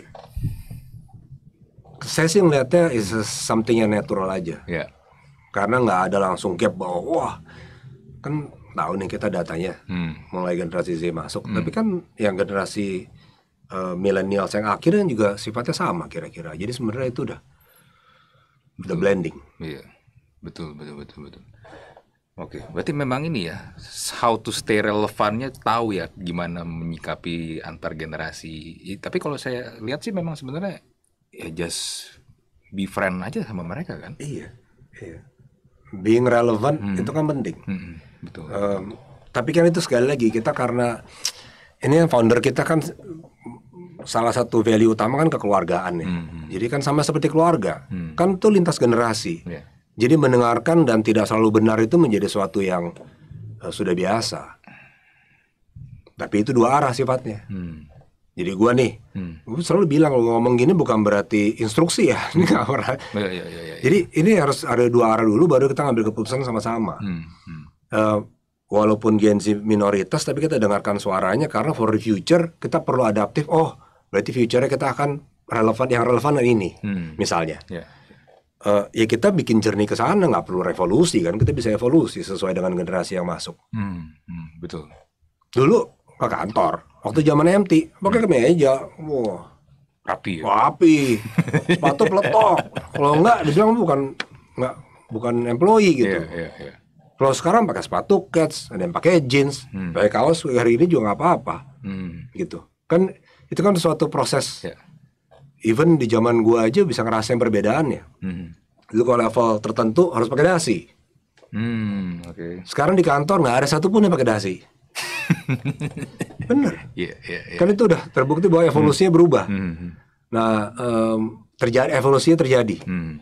saya sih melihatnya is something yang natural aja. Yeah karena nggak ada langsung gap bahwa wah kan tahu nih kita datanya hmm. mulai generasi Z masuk hmm. tapi kan yang generasi uh, eh, milenial yang akhirnya juga sifatnya sama kira-kira jadi sebenarnya itu udah betul. the blending iya betul betul betul betul oke berarti memang ini ya how to stay relevannya tahu ya gimana menyikapi antar generasi tapi kalau saya lihat sih memang sebenarnya ya just be friend aja sama mereka kan iya iya being relevant hmm. itu kan penting. Hmm. hmm. Betul. Um, tapi kan itu sekali lagi kita karena ini yang founder kita kan salah satu value utama kan kekeluargaan ya. Hmm. hmm. Jadi kan sama seperti keluarga, hmm. kan itu lintas generasi. Yeah. Jadi mendengarkan dan tidak selalu benar itu menjadi suatu yang uh, sudah biasa. Tapi itu dua arah sifatnya. Hmm jadi gua nih hmm. gua selalu bilang kalau ngomong gini bukan berarti instruksi ya ini nggak ya, ya, ya, ya. jadi ini harus ada dua arah dulu baru kita ngambil keputusan sama-sama hmm. Hmm. Uh, walaupun Gen Z minoritas tapi kita dengarkan suaranya karena for the future kita perlu adaptif oh berarti future kita akan relevan yang relevan ini hmm. misalnya yeah. Iya. uh, ya kita bikin jernih ke sana nggak perlu revolusi kan kita bisa evolusi sesuai dengan generasi yang masuk hmm. Hmm. betul dulu ke kantor waktu zaman MT pakai hmm. kemeja wah rapi, ya? rapi sepatu peletok kalau enggak dibilang bukan enggak bukan employee gitu yeah, yeah, yeah. kalau sekarang pakai sepatu kets ada yang pakai jeans hmm. pakai kaos hari ini juga nggak apa-apa hmm. gitu kan itu kan suatu proses yeah. even di zaman gua aja bisa ngerasain perbedaannya hmm. itu kalau level tertentu harus pakai dasi hmm, okay. sekarang di kantor nggak ada satupun yang pakai dasi Benar. Iya, yeah, yeah, yeah. Kan itu udah terbukti bahwa evolusinya hmm. berubah. Hmm. hmm, hmm. Nah, um, terjadi evolusinya terjadi. Hmm.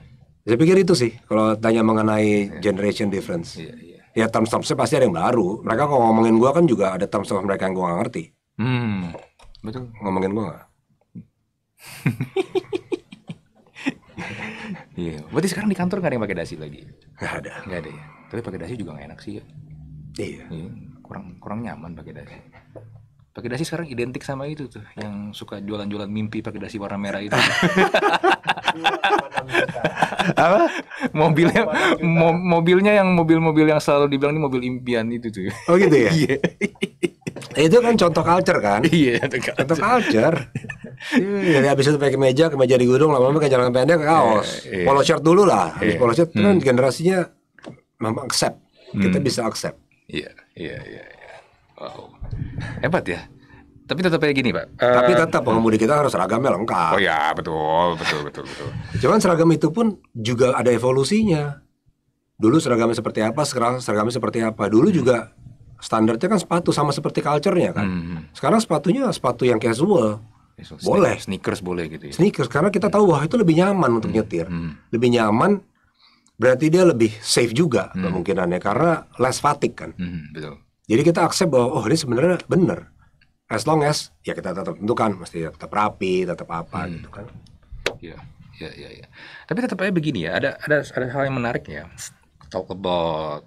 Saya pikir itu sih kalau tanya mengenai yeah. generation difference. Yeah, yeah. Ya terms-termsnya pasti ada yang baru. Mereka kalau ngomongin gua kan juga ada terms-terms mereka yang gua gak ngerti. Hmm. Betul. Ngomongin gua gak? Iya. yeah. Berarti sekarang di kantor gak ada yang pakai dasi lagi? Gak ada. Gak ada ya. Tapi pakai dasi juga gak enak sih ya. Iya. Yeah. Yeah kurang kurang nyaman pakai dasi pakai dasi sekarang identik sama itu tuh yang suka jualan-jualan mimpi pakai dasi warna merah itu apa mobilnya mo mobilnya yang mobil-mobil yang selalu dibilang ini mobil impian itu tuh oh gitu ya iya eh, itu kan contoh culture kan iya contoh culture Iya, habis itu pakai meja, kemeja di gudung, lama-lama kan jalan pendek, kaos. Yeah, yeah. Polo shirt dulu lah. Habis yeah. polo shirt kan hmm. kan generasinya memang accept. Hmm. Kita bisa accept. Iya. Yeah. Iya, iya, iya. Wow. Hebat ya. Tapi tetap kayak gini, Pak. Tapi tetap pengemudi kita harus seragamnya lengkap. Oh ya, betul, betul, betul, betul. Cuman seragam itu pun juga ada evolusinya. Dulu seragamnya seperti apa, sekarang seragamnya seperti apa. Dulu juga standarnya kan sepatu sama seperti culture-nya kan. Hmm. hmm. Sekarang sepatunya sepatu yang casual. Ya, boleh. Sneakers boleh gitu ya. Sneakers karena kita tahu wah itu lebih nyaman untuk hmm, nyetir. Hmm. Lebih nyaman berarti dia lebih safe juga hmm. kemungkinannya karena less fatigue kan. Hmm, betul. Jadi kita accept bahwa oh ini sebenarnya benar. As long as ya kita tetap tentukan mesti tetap rapi, tetap apa hmm. gitu kan. Iya, iya, iya. Ya. Tapi tetap aja begini ya. Ada ada ada hal yang menarik ya. Talk about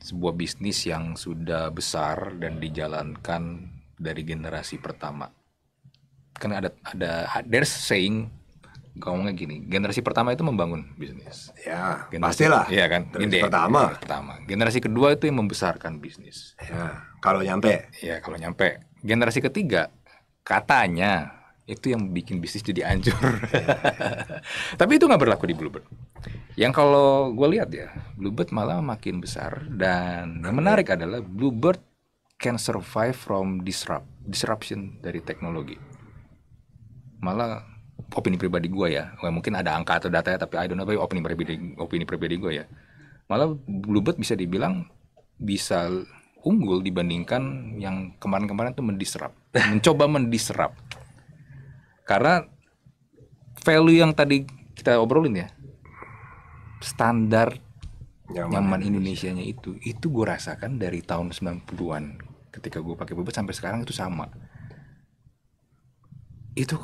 sebuah bisnis yang sudah besar dan dijalankan dari generasi pertama. Karena ada ada there's saying ngomongnya gini, generasi pertama itu membangun bisnis. Ya, generasi, pastilah. Iya kan? Generasi pertama. Generasi pertama. Generasi kedua itu yang membesarkan bisnis. Ya, kalau nyampe. Iya, kalau nyampe. Generasi ketiga katanya itu yang bikin bisnis jadi hancur. Ya. Tapi itu nggak berlaku di Bluebird. Yang kalau gue lihat ya, Bluebird malah makin besar dan yang menarik adalah Bluebird can survive from disrupt, disruption dari teknologi. Malah opini pribadi gue ya mungkin ada angka atau data tapi I don't know tapi opini pribadi opini pribadi gue ya malah Bluebird bisa dibilang bisa unggul dibandingkan yang kemarin-kemarin tuh mendisrup, mencoba mendisrup. karena value yang tadi kita obrolin ya standar nyaman, nyaman nya itu itu gue rasakan dari tahun 90-an ketika gue pakai Bluebird sampai sekarang itu sama itu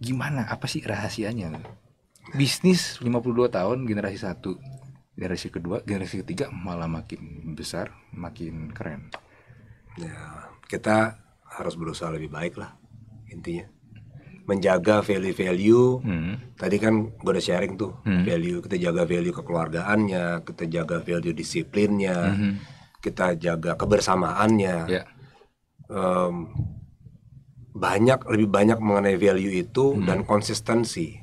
gimana apa sih rahasianya bisnis 52 tahun generasi satu generasi kedua generasi ketiga malah makin besar makin keren ya kita harus berusaha lebih baik lah intinya menjaga value-value hmm. tadi kan gue udah sharing tuh hmm. value kita jaga value kekeluargaannya kita jaga value disiplinnya hmm. kita jaga kebersamaannya yeah. Ya. um, banyak lebih banyak mengenai value itu hmm. dan konsistensi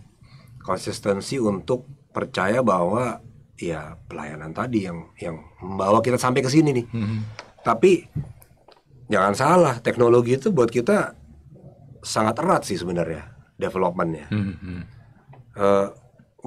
konsistensi untuk percaya bahwa ya pelayanan tadi yang yang membawa kita sampai ke sini nih hmm. tapi jangan salah teknologi itu buat kita sangat erat sih sebenarnya developmentnya hmm. uh, hmm. eh,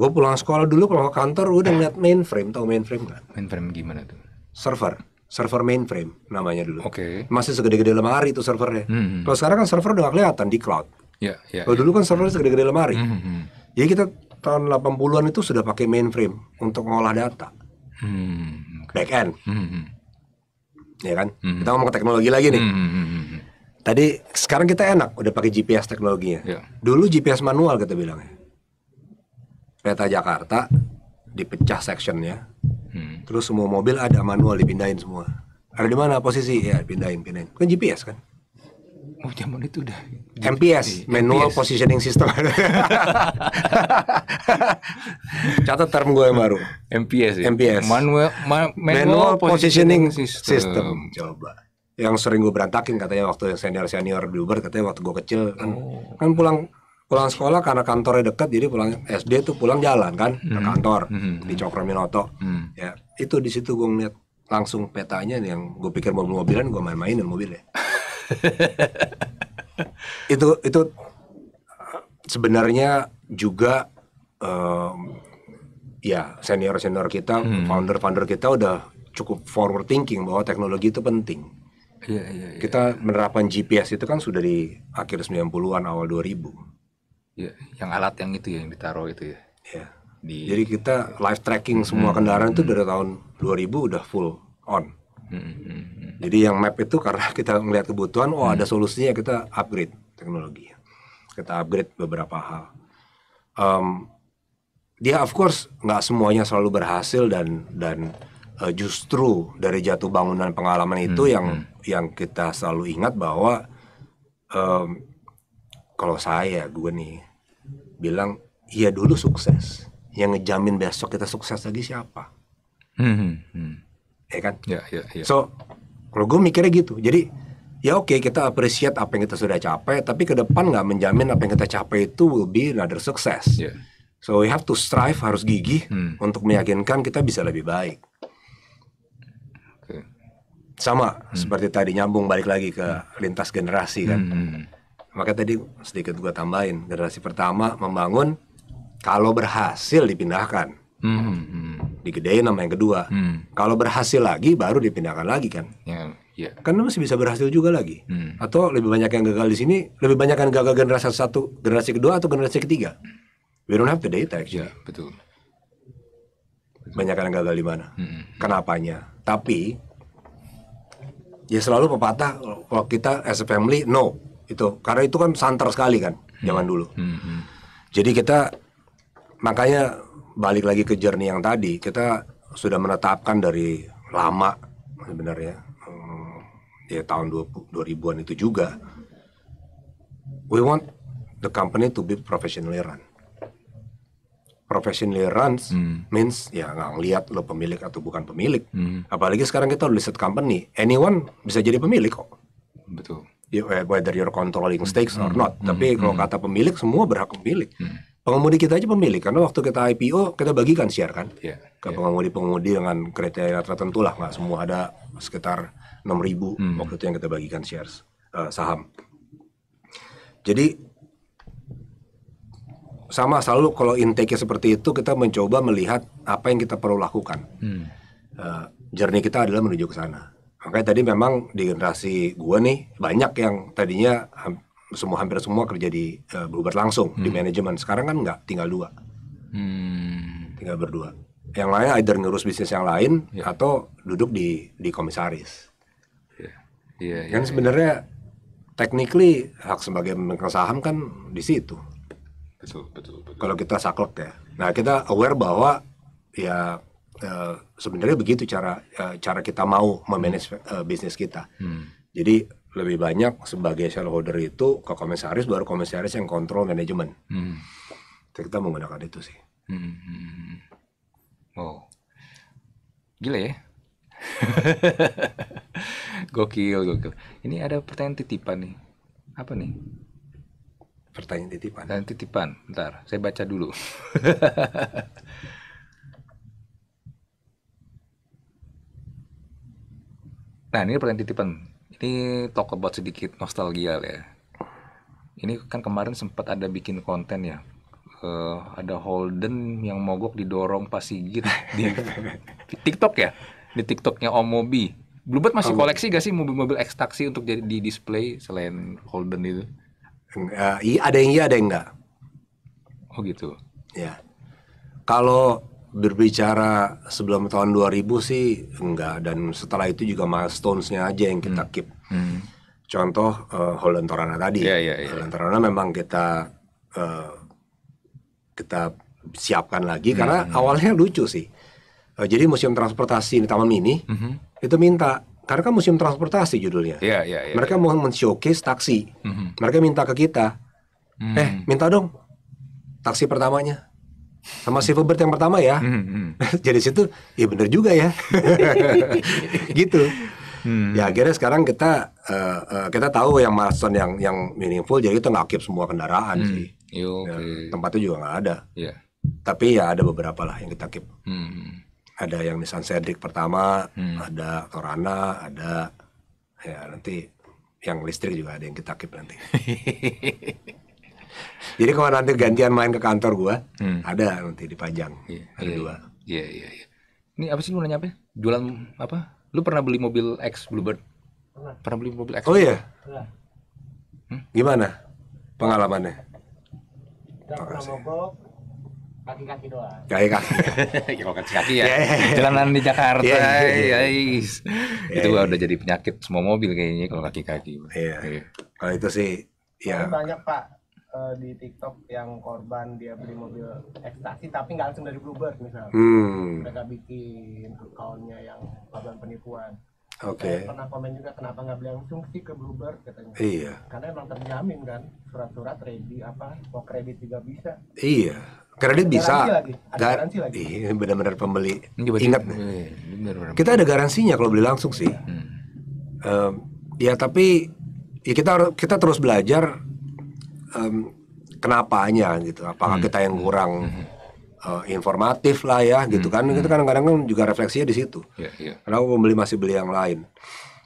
gue pulang sekolah dulu kalau ke kantor udah ngeliat mainframe tau mainframe nggak mainframe gimana tuh server server mainframe namanya dulu. Oke. Okay. Masih segede-gede lemari itu servernya. Hmm, hmm. Kalau sekarang kan server udah gak kelihatan di cloud. Iya, yeah, Kalau ya. dulu kan servernya segede-gede lemari. Hmm. hmm, hmm. Jadi kita tahun 80-an itu sudah pakai mainframe untuk mengolah data. Hmm. Okay. Back end. Hmm. Ya kan? Hmm. Kita ngomong ke teknologi lagi nih. Hmm. Tadi sekarang kita enak udah pakai GPS teknologinya. Yeah. Dulu GPS manual kita bilangnya. Peta Jakarta, dipecah sectionnya hmm. terus semua mobil ada manual dipindahin semua ada di mana posisi ya pindahin pindahin kan GPS kan oh zaman itu udah MPS manual MPS. positioning system catat term gue yang baru MPS ya? MPS manual ma manual, manual positioning, positioning system. system coba yang sering gue berantakin katanya waktu senior senior di Uber katanya waktu gue kecil kan, oh. kan pulang pulang sekolah karena kantornya dekat jadi pulang SD tuh pulang jalan kan hmm. ke kantor hmm. hmm di hmm. Cokroaminoto hmm. ya itu di situ gue ngeliat langsung petanya yang gue pikir mau mobilan gue main-mainin mobilnya itu itu sebenarnya juga um, ya senior senior kita hmm. founder founder kita udah cukup forward thinking bahwa teknologi itu penting yeah, yeah, yeah. kita menerapkan GPS itu kan sudah di akhir 90-an awal 2000 Ya, yang alat yang itu ya yang ditaruh itu ya. ya. Di... Jadi kita live tracking semua hmm. kendaraan hmm. itu dari tahun 2000 udah full on. Hmm, hmm, hmm. Jadi yang map itu karena kita melihat kebutuhan, oh hmm. ada solusinya kita upgrade teknologi. Kita upgrade beberapa hal. Um, dia of course nggak semuanya selalu berhasil dan dan uh, justru dari jatuh bangunan pengalaman itu yang hmm. yang kita selalu ingat bahwa um, kalau saya gue nih bilang iya dulu sukses yang ngejamin besok kita sukses lagi siapa hmm, hmm. hmm. ya kan ya, ya, ya. so kalau gue mikirnya gitu jadi ya oke okay, kita appreciate apa yang kita sudah capai tapi ke depan nggak menjamin apa yang kita capai itu will be another success yeah. so we have to strive harus gigih hmm. untuk meyakinkan kita bisa lebih baik okay. sama hmm. seperti tadi nyambung balik lagi ke lintas generasi kan hmm. hmm, hmm. Maka tadi sedikit gua tambahin generasi pertama membangun kalau berhasil dipindahkan, mm hmm. digedein sama yang kedua. Mm. Kalau berhasil lagi baru dipindahkan lagi kan. Yeah, yeah. Karena masih bisa berhasil juga lagi. Mm. Atau lebih banyak yang gagal di sini, lebih banyak yang gagal generasi satu, generasi kedua atau generasi ketiga. We don't have the data actually. Yeah, betul. betul. Banyak yang gagal di mana? Hmm, hmm. Kenapanya? Tapi ya selalu pepatah kalau kita as a family no itu karena itu kan santer sekali kan hmm. zaman dulu hmm. jadi kita makanya balik lagi ke jernih yang tadi kita sudah menetapkan dari lama sebenarnya di hmm, ya tahun 2000-an itu juga we want the company to be professionally run professionally runs hmm. means ya nggak ngelihat lo pemilik atau bukan pemilik. Hmm. Apalagi sekarang kita udah listed company, anyone bisa jadi pemilik kok. Betul. Eh, whether you're controlling hmm. stakes or hmm. not. Hmm. Tapi kalau kata pemilik semua berhak pemilik. Hmm. Pengemudi kita aja pemilik karena waktu kita IPO kita bagikan share kan yeah, ke yeah. pengemudi-pengemudi dengan kriteria tertentu lah nggak semua ada sekitar 6.000 ribu hmm. waktu itu yang kita bagikan shares uh, saham. Jadi sama selalu kalau intake seperti itu kita mencoba melihat apa yang kita perlu lakukan. Hmm. Uh, journey kita adalah menuju ke sana. Makanya tadi memang di generasi gue nih banyak yang tadinya semua hampir semua kerja di uh, eh, berubah langsung hmm. di manajemen. Sekarang kan nggak, tinggal dua, hmm. tinggal berdua. Yang lain either ngurus bisnis yang lain yeah. atau duduk di di komisaris. Yeah. Yeah, yeah, kan yeah, sebenarnya yeah. technically hak sebagai pemegang saham kan di situ. Betul, betul, betul. Kalau kita saklek ya. Nah kita aware bahwa ya Eh, sebenarnya begitu cara uh, cara kita mau memanage uh, bisnis kita. Hmm. Jadi lebih banyak sebagai shareholder itu ke komisaris baru komisaris yang kontrol manajemen. Hmm. Kita menggunakan itu sih. Hmm. Oh, gila ya. gokil, gokil. Ini ada pertanyaan titipan nih. Apa nih? Pertanyaan titipan. Pertanyaan titipan. Ntar saya baca dulu. Nah, ini pertanyaan titipan. Ini talk about sedikit nostalgia ya. Ini kan kemarin sempat ada bikin konten ya. Uh, ada Holden yang mogok didorong pas Sigit di, di TikTok ya. Di TikToknya Om Mobi. Bluebird masih koleksi gak sih mobil-mobil ekstaksi untuk jadi di display selain Holden itu? Uh, iya, ada yang iya, ada yang enggak. Oh gitu. Ya. Kalau berbicara sebelum tahun 2000 sih enggak dan setelah itu juga milestonesnya aja yang kita hmm. keep. Hmm. Contoh uh, eh, Holland Torana tadi. Yeah, yeah, yeah. Holland Torana memang kita uh, kita siapkan lagi hmm. karena hmm. awalnya lucu sih. Uh, jadi museum transportasi di Taman Mini hmm. itu minta karena kan museum transportasi judulnya. Yeah, yeah, yeah, mereka yeah. mau men-showcase taksi. -hmm. Mereka minta ke kita, Hmm. eh minta dong taksi pertamanya sama si Filbert yang pertama ya. Hmm, hmm. Jadi situ, ya bener juga ya, gitu. Hmm. Ya akhirnya sekarang kita uh, uh, kita tahu yang milestone yang yang meaningful, jadi itu ngakip semua kendaraan hmm. sih. Yo, iya, okay. ya, tempatnya juga nggak ada. Yeah. Tapi ya ada beberapa lah yang kita keep. Hmm. hmm. Ada yang Nissan Cedric pertama, hmm. ada Torana, ada ya nanti yang listrik juga ada yang kita keep nanti. Jadi kalau nanti gantian main ke kantor gua, hmm. ada nanti dipajang. Yeah, ada yeah, dua. Iya, yeah, iya, yeah, iya. Yeah. Ini apa sih lu nanya apa? Ya? Jualan apa? Lu pernah beli mobil X Bluebird? Pernah. Pernah beli mobil X? Oh iya. Hmm? Gimana pengalamannya? Kita pernah mogok kaki-kaki doang. Kaki-kaki. kalau ya, kaki-kaki ya. Iya, iya. Jalanan di Jakarta. Yeah, yeah, yeah. yeah. Iya. Itu yeah. udah jadi penyakit semua mobil kayaknya kalau kaki-kaki. Iya. Yeah. Yeah. Kalau itu sih ya. Banyak, Pak uh, di TikTok yang korban dia beli mobil ekstasi tapi nggak langsung dari Bluebird misalnya. Hmm. Mereka bikin akunnya yang korban penipuan. Oke. Okay. pernah komen juga kenapa nggak beli langsung sih ke Bluebird katanya. Iya. Karena emang terjamin kan surat-surat ready apa mau kredit juga bisa. Iya. Kredit ada bisa. Garansi lagi. lagi. Iya, benar-benar pembeli. Ingat. nih. Kita ada garansinya kalau beli langsung sih. Hmm. Um, ya tapi ya kita kita terus belajar um, kenapanya gitu. Apakah hmm. kita yang hmm. kurang hmm. uh, informatif lah ya gitu hmm. kan? Itu hmm. kadang-kadang kan juga refleksinya di situ. Yeah, yeah. Kenapa pembeli masih beli yang lain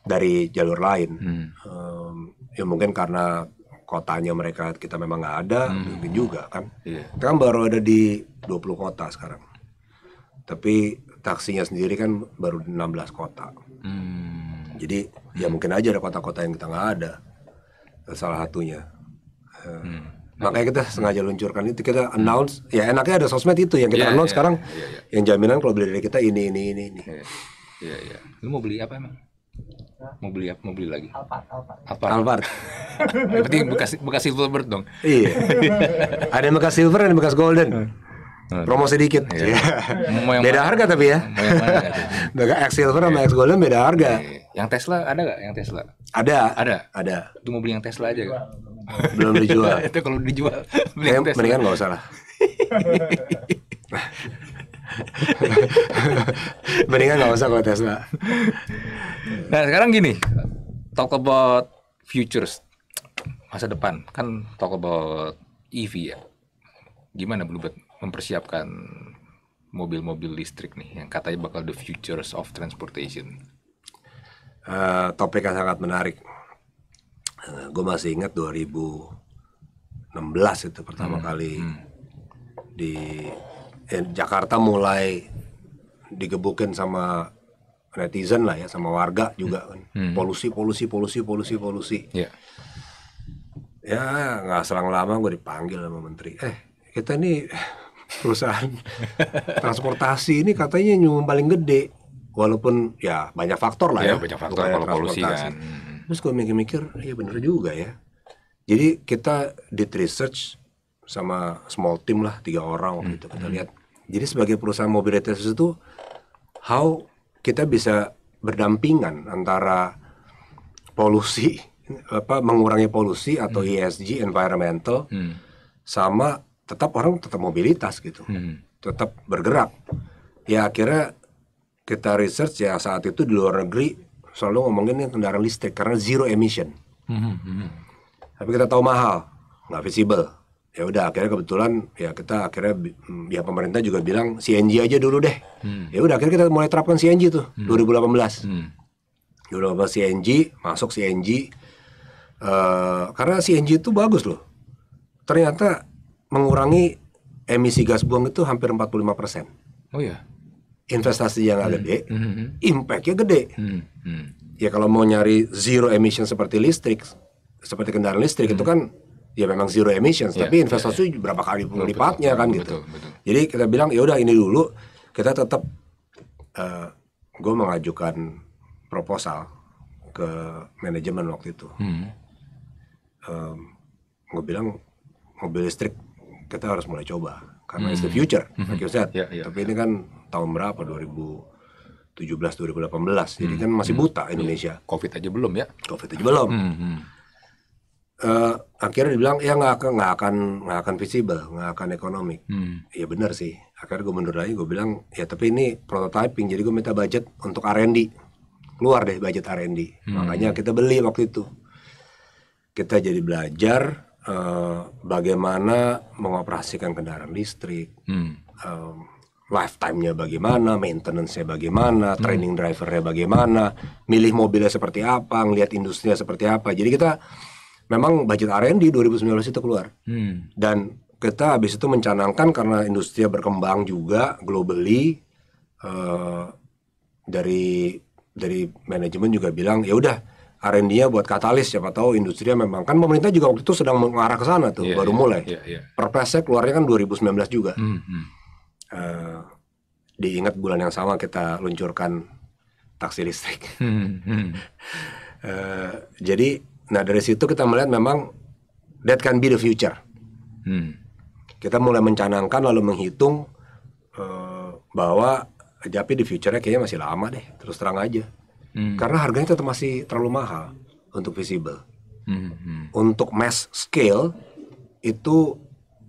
dari jalur lain? Hmm. Um, ya mungkin karena kotanya mereka kita memang nggak ada hmm. mungkin juga kan yeah. kita kan baru ada di 20 kota sekarang tapi taksinya sendiri kan baru 16 kota hmm. jadi ya hmm. ya mungkin aja ada kota-kota yang kita nggak ada salah satunya Hmm. Makanya nah, kita iya. sengaja luncurkan itu kita announce hmm. ya enaknya ada sosmed itu yang kita yeah, announce yeah, sekarang yeah, yeah. Iya. yang jaminan kalau beli dari kita ini ini ini ini. Iya yeah, iya. Yeah. Lu mau beli apa emang? Mau beli apa? Mau beli lagi? Alphard, Alphard. Alphard. Alphard. bekas bekas silver dong. Iya. ada yang bekas silver dan bekas golden. Promo sedikit. Iya. iya. Mau beda mana? harga tapi ya. Beda X silver sama X golden beda harga. Yang Tesla ada gak Yang Tesla? Ada. Ada. Ada. Itu mau beli yang Tesla aja. Gak? belum dijual itu kalau dijual eh, mendingan nggak usah lah mendingan nggak usah kalau Tesla nah sekarang gini talk about futures masa depan kan talk about EV ya gimana Bluebird mempersiapkan mobil-mobil listrik nih yang katanya bakal the futures of transportation. Uh, topik yang sangat menarik. Nah, gue masih ingat 2016 itu pertama hmm. kali hmm. di eh, Jakarta mulai digebukin sama netizen lah ya sama warga juga kan hmm, hmm. polusi polusi polusi polusi polusi yeah. ya nggak selang lama gue dipanggil sama menteri eh kita ini eh, perusahaan transportasi ini katanya nyumbang paling gede walaupun ya banyak faktor lah ya, ya banyak faktor kalau polusi kan terus gue mikir-mikir ya bener juga ya jadi kita di research sama small team lah tiga orang waktu itu kita hmm, hmm. lihat jadi sebagai perusahaan mobilitas itu how kita bisa berdampingan antara polusi apa mengurangi polusi atau hmm. ESG environmental hmm. sama tetap orang tetap mobilitas gitu hmm. tetap bergerak ya akhirnya kita research ya saat itu di luar negeri selalu ngomongin kendaraan listrik karena zero emission. Mm -hmm. Tapi kita tahu mahal, nggak visible. Ya udah akhirnya kebetulan ya kita akhirnya mm, ya pemerintah juga bilang CNG aja dulu deh. Mm. Ya udah akhirnya kita mulai terapkan CNG tuh mm. 2018. Mm. 2018 CNG masuk CNG uh, eh, karena CNG itu bagus loh. Ternyata mengurangi emisi gas buang itu hampir 45 persen. Oh ya investasi yang hmm. gede, hmm, hmm, hmm impactnya gede. Hmm. hmm Ya kalau mau nyari zero emission seperti listrik, seperti kendaraan listrik hmm itu kan ya memang zero emissions, yeah, tapi ya, investasi yeah, berapa kali pun lipatnya betul, kan betul, gitu. Betul, betul. Jadi kita bilang ya udah ini dulu kita tetap uh, eh, gue mengajukan proposal ke manajemen waktu itu. Hmm. Um, gue bilang mobil listrik kita harus mulai coba karena mm. it's the hmm. future like hmm. you said yeah, yeah, tapi yeah. ini kan tahun berapa 2017 2018 mm. jadi hmm. kan masih buta mm. Indonesia covid aja belum ya covid aja belum mm. uh, akhirnya dibilang ya nggak akan nggak akan nggak akan visible nggak akan ekonomi mm. ya benar sih akhirnya gue mundur lagi gue bilang ya tapi ini prototyping jadi gue minta budget untuk R&D keluar deh budget R&D hmm. makanya kita beli waktu itu kita jadi belajar Eh, bagaimana mengoperasikan kendaraan listrik, hmm. uh, lifetime-nya bagaimana, maintenance-nya bagaimana, hmm. training drivernya bagaimana, milih mobilnya seperti apa, ngelihat industrinya seperti apa. Jadi kita memang budget R&D 2019 itu keluar. Hmm. Dan kita habis itu mencanangkan karena industri berkembang juga globally uh, dari dari manajemen juga bilang ya udah R&D-nya buat katalis siapa tahu industri memang kan pemerintah juga waktu itu sedang mengarah ke sana tuh yeah, baru yeah, mulai. Yeah, yeah. Perpresnya keluarnya kan 2019 juga. Mm -hmm. uh, diingat bulan yang sama kita luncurkan taksi listrik. Mm -hmm. uh, jadi nah dari situ kita melihat memang that can be the future. Mm. Kita mulai mencanangkan lalu menghitung uh, bahwa Japi di future-nya kayaknya masih lama deh, terus terang aja. Hmm. karena harganya tetap masih terlalu mahal untuk visible. Hmm. hmm. Untuk mass scale itu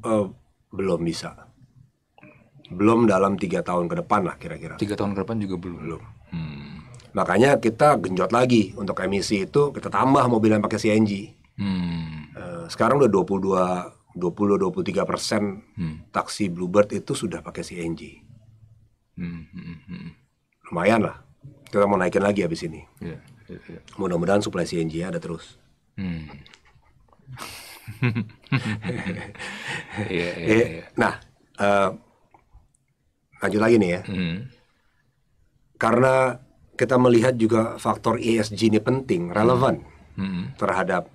uh, belum bisa, belum dalam tiga tahun ke depan lah kira-kira. Tiga tahun ke depan juga belum. Belum. Hmm. Makanya kita genjot lagi untuk emisi itu kita tambah mobil yang pakai CNG. Hmm. Uh, sekarang udah 22 20-23 persen hmm. taksi Bluebird itu sudah pakai CNG. Hmm, hmm, hmm. Lumayan lah kita mau naikin lagi habis ini. Yeah, yeah, yeah. Mudah-mudahan supply CNG ada terus. Hmm. yeah, yeah, yeah. Nah, uh, lanjut lagi nih ya. Mm. Karena kita melihat juga faktor ESG ini penting, relevan mm. terhadap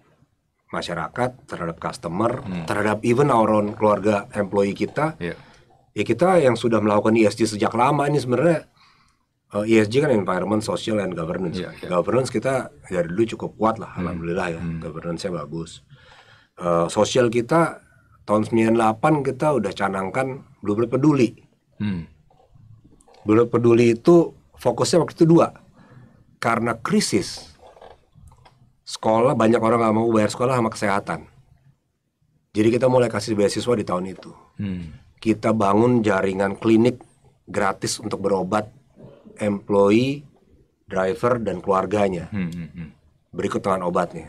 masyarakat, terhadap customer, mm. terhadap even our own keluarga employee kita. Yeah. Ya kita yang sudah melakukan ESG sejak lama ini sebenarnya uh, eh, ESG kan environment, social and governance. Yeah, yeah. Governance kita dari dulu cukup kuat lah, hmm. alhamdulillah ya. Hmm. Governance-nya bagus. Uh, social kita tahun 98 kita udah canangkan Bluebird peduli. Hmm. Belum peduli itu fokusnya waktu itu dua. Karena krisis sekolah banyak orang nggak mau bayar sekolah sama kesehatan. Jadi kita mulai kasih beasiswa di tahun itu. Hmm. Kita bangun jaringan klinik gratis untuk berobat employee, driver, dan keluarganya. Hmm, hmm, hmm. Berikut dengan obatnya.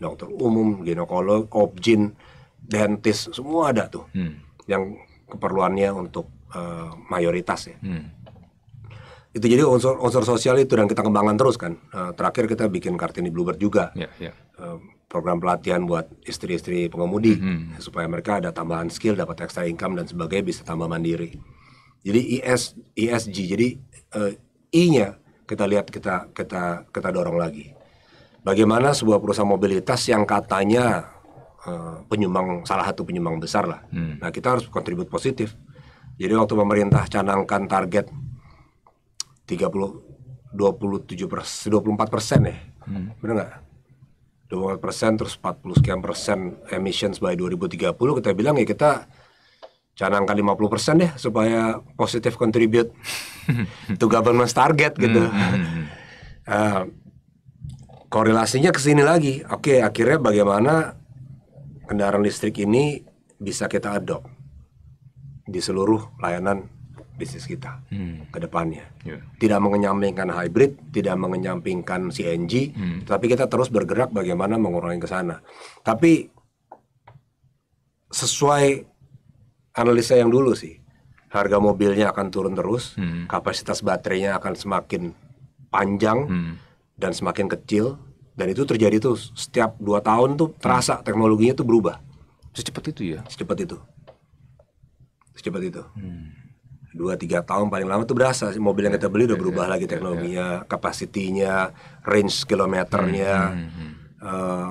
Dokter umum, ginekolog, objin, dentist, semua ada tuh. Hmm. Yang keperluannya untuk uh, mayoritas ya. Hmm. Itu jadi unsur, unsur sosial itu dan kita kembangkan terus kan. Uh, terakhir kita bikin Kartini Bluebird juga. Yeah, ya, ya. yeah. Uh, program pelatihan buat istri-istri pengemudi hmm, hmm supaya mereka ada tambahan skill, dapat extra income dan sebagainya bisa tambah mandiri. Jadi ESG jadi eh, I-nya kita lihat kita kita kita dorong lagi. Bagaimana sebuah perusahaan mobilitas yang katanya uh, penyumbang salah satu penyumbang besar lah. Hmm. Nah, kita harus kontribut positif. Jadi waktu pemerintah canangkan target 30 27 persen, 24 persen ya, hmm. benar nggak? 24 persen terus 40 sekian persen emissions by 2030 kita bilang ya kita canangkan 50 persen deh supaya positif contribute to government target gitu. uh, korelasinya ke sini lagi. Oke, okay, akhirnya bagaimana kendaraan listrik ini bisa kita adopt di seluruh layanan bisnis kita hmm. ke depannya. Yeah. Tidak mengenyampingkan hybrid, tidak mengenyampingkan CNG, hmm. tapi kita terus bergerak bagaimana mengurangi ke sana. Tapi sesuai analisa yang dulu sih. Harga mobilnya akan turun terus, hmm. kapasitas baterainya akan semakin panjang hmm. dan semakin kecil dan itu terjadi tuh setiap dua tahun tuh terasa hmm. teknologinya tuh berubah. Secepat itu ya? Secepat itu. Secepat itu. Hmm. Dua tiga tahun paling lama tuh berasa mobil yang kita beli udah berubah lagi teknologinya, ya, ya, ya. kapasitinya, range kilometernya. Hmm, hmm, hmm. Uh,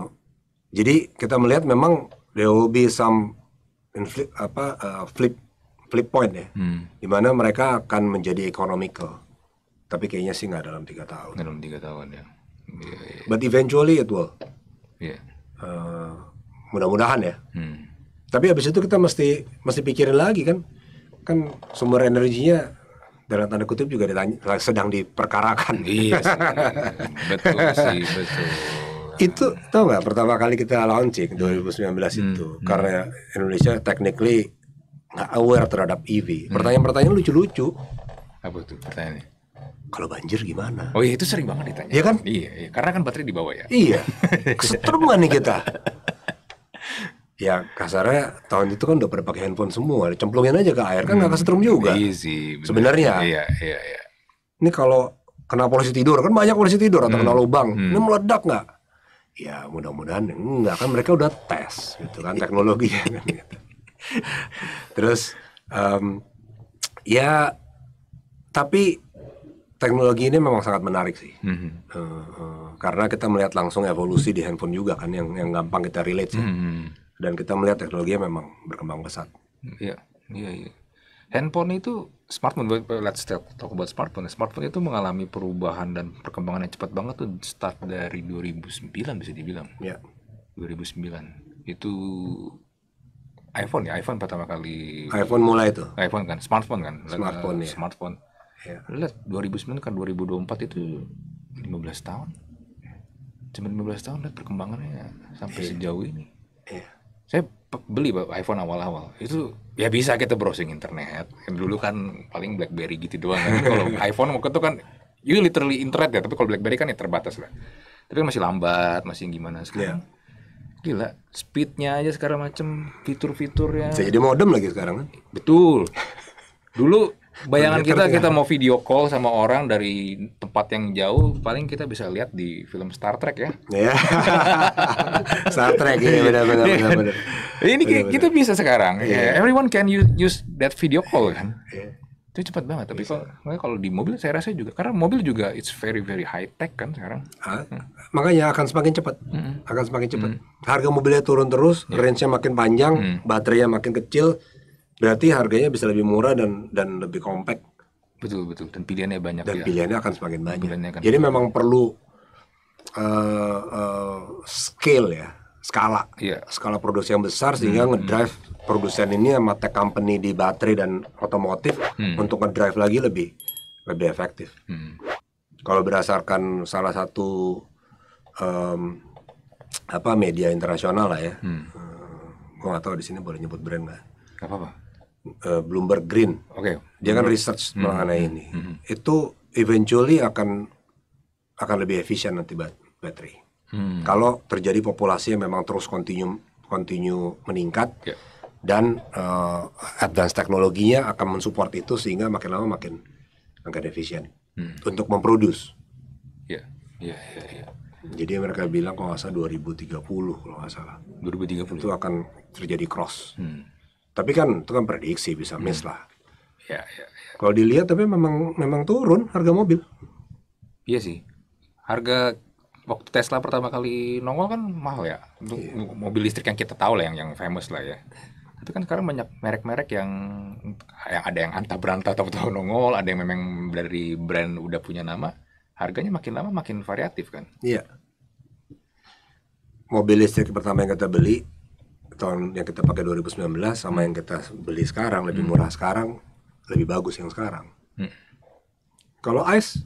jadi kita melihat memang there will be some inflip, apa uh, flip flip point ya, hmm. mana mereka akan menjadi economical. Tapi kayaknya sih nggak dalam tiga tahun. Dalam tiga tahun ya. Yeah, yeah. Iya. But eventually it will. Yeah. Iya. Uh, mudah-mudahan ya. Hmm. Tapi habis itu kita mesti mesti pikirin lagi kan, kan sumber energinya dalam tanda kutip juga ditanya, sedang diperkarakan. Iya, yes, betul sih, betul itu tau nggak pertama kali kita launching 2019 hmm. itu hmm. karena Indonesia technically nggak aware terhadap EV. Hmm. Pertanyaan-pertanyaan lucu-lucu. Apa tuh pertanyaannya? Kalau banjir gimana? Oh iya itu sering banget ditanya. Iya kan? Iya, iya. karena kan baterai di bawah ya. Iya. Kesetrum kan nih kita. ya kasarnya tahun itu kan udah pada pakai handphone semua, cemplungin aja ke air kan nggak hmm, kesetrum juga. Iya Easy. Sebenarnya. Iya, iya, iya. Ini kalau kena polisi tidur kan banyak polisi tidur atau hmm, kena lubang, hmm. ini meledak nggak? ya mudah-mudahan enggak kan mereka udah tes gitu kan teknologi ya kan ya. terus um, ya tapi teknologi ini memang sangat menarik sih mm-hmm. uh, uh, karena kita melihat langsung evolusi di handphone juga kan yang yang gampang kita relate sih mm-hmm. dan kita melihat teknologinya memang berkembang pesat iya iya iya handphone itu smartphone let's talk, talk about smartphone ya, smartphone itu mengalami perubahan dan perkembangan yang cepat banget tuh start dari 2009 bisa dibilang ya yeah. 2009 itu iPhone ya iPhone pertama kali iPhone mulai itu. iPhone kan smartphone kan smartphone uh, ya smartphone ya. lihat 2009 kan 2024 itu 15 tahun cuma 15 tahun lihat perkembangannya sampai ya. sejauh ini ya. saya beli iPhone awal-awal itu ya bisa kita browsing internet kan dulu kan paling BlackBerry gitu doang kan kalau iPhone waktu itu kan you literally internet ya tapi kalau BlackBerry kan ya terbatas lah tapi kan masih lambat masih gimana sekarang yeah. Gila, speednya aja sekarang macem fitur-fiturnya. jadi modem lagi sekarang kan? Betul. Dulu Bayangan kita ya. kita mau video call sama orang dari tempat yang jauh, paling kita bisa lihat di film Star Trek ya. ya. Star Trek ini iya, benar-benar iya kan? benar Ini benar, kita bisa sekarang. Yeah. Iya. Everyone can use, that video call kan. Yeah. Itu cepat banget. Tapi kalau kalau di mobil saya rasa juga karena mobil juga it's very very high tech kan sekarang. Huh? Ah, hmm. Makanya akan semakin cepat. Hmm. Akan semakin cepat. Hmm. Harga mobilnya turun terus, yeah. range-nya makin panjang, hmm. baterainya makin kecil Berarti harganya bisa lebih murah dan dan lebih compact. Betul betul dan pilihannya banyak. Dan ya. pilihannya akan semakin banyak. akan Jadi banyak. memang perlu uh, uh, scale ya skala yeah. skala produksi yang besar hmm, sehingga hmm. ngedrive produsen ini sama tech company di baterai dan otomotif hmm. untuk ngedrive lagi lebih lebih efektif. Hmm. Kalau berdasarkan salah satu um, apa media internasional lah ya, hmm. uh, gua nggak tahu di sini boleh nyebut brand nggak? apa-apa Eh, Bloomberg Green. Oke. Okay. Dia kan research hmm. mengenai hmm. ini. Hmm. hmm. Itu eventually akan akan lebih efisien nanti baterai. Hmm. Kalau terjadi populasi yang memang terus continue continue meningkat yeah. dan uh, advance teknologinya akan mensupport itu sehingga makin lama makin makin efisien hmm. untuk memproduksi. Iya, yeah. yeah, Yeah, yeah. Jadi mereka bilang kalau nggak salah 2030 kalau nggak salah. 2030 itu akan terjadi cross. Hmm. Tapi kan itu kan prediksi bisa hmm. miss lah. Ya, ya, ya. Kalau dilihat tapi memang memang turun harga mobil. Iya sih. Harga waktu Tesla pertama kali nongol kan mahal ya. Untuk iya. mobil listrik yang kita tahu lah yang yang famous lah ya. Tapi kan sekarang banyak merek-merek yang yang ada yang anta berantah atau tahu nongol, ada yang memang dari brand udah punya nama. Harganya makin lama makin variatif kan. Iya. Mobil listrik pertama yang kita beli tahun yang kita pakai 2019 sama yang kita beli sekarang lebih hmm. murah sekarang lebih bagus yang sekarang. Hmm. Kalau ice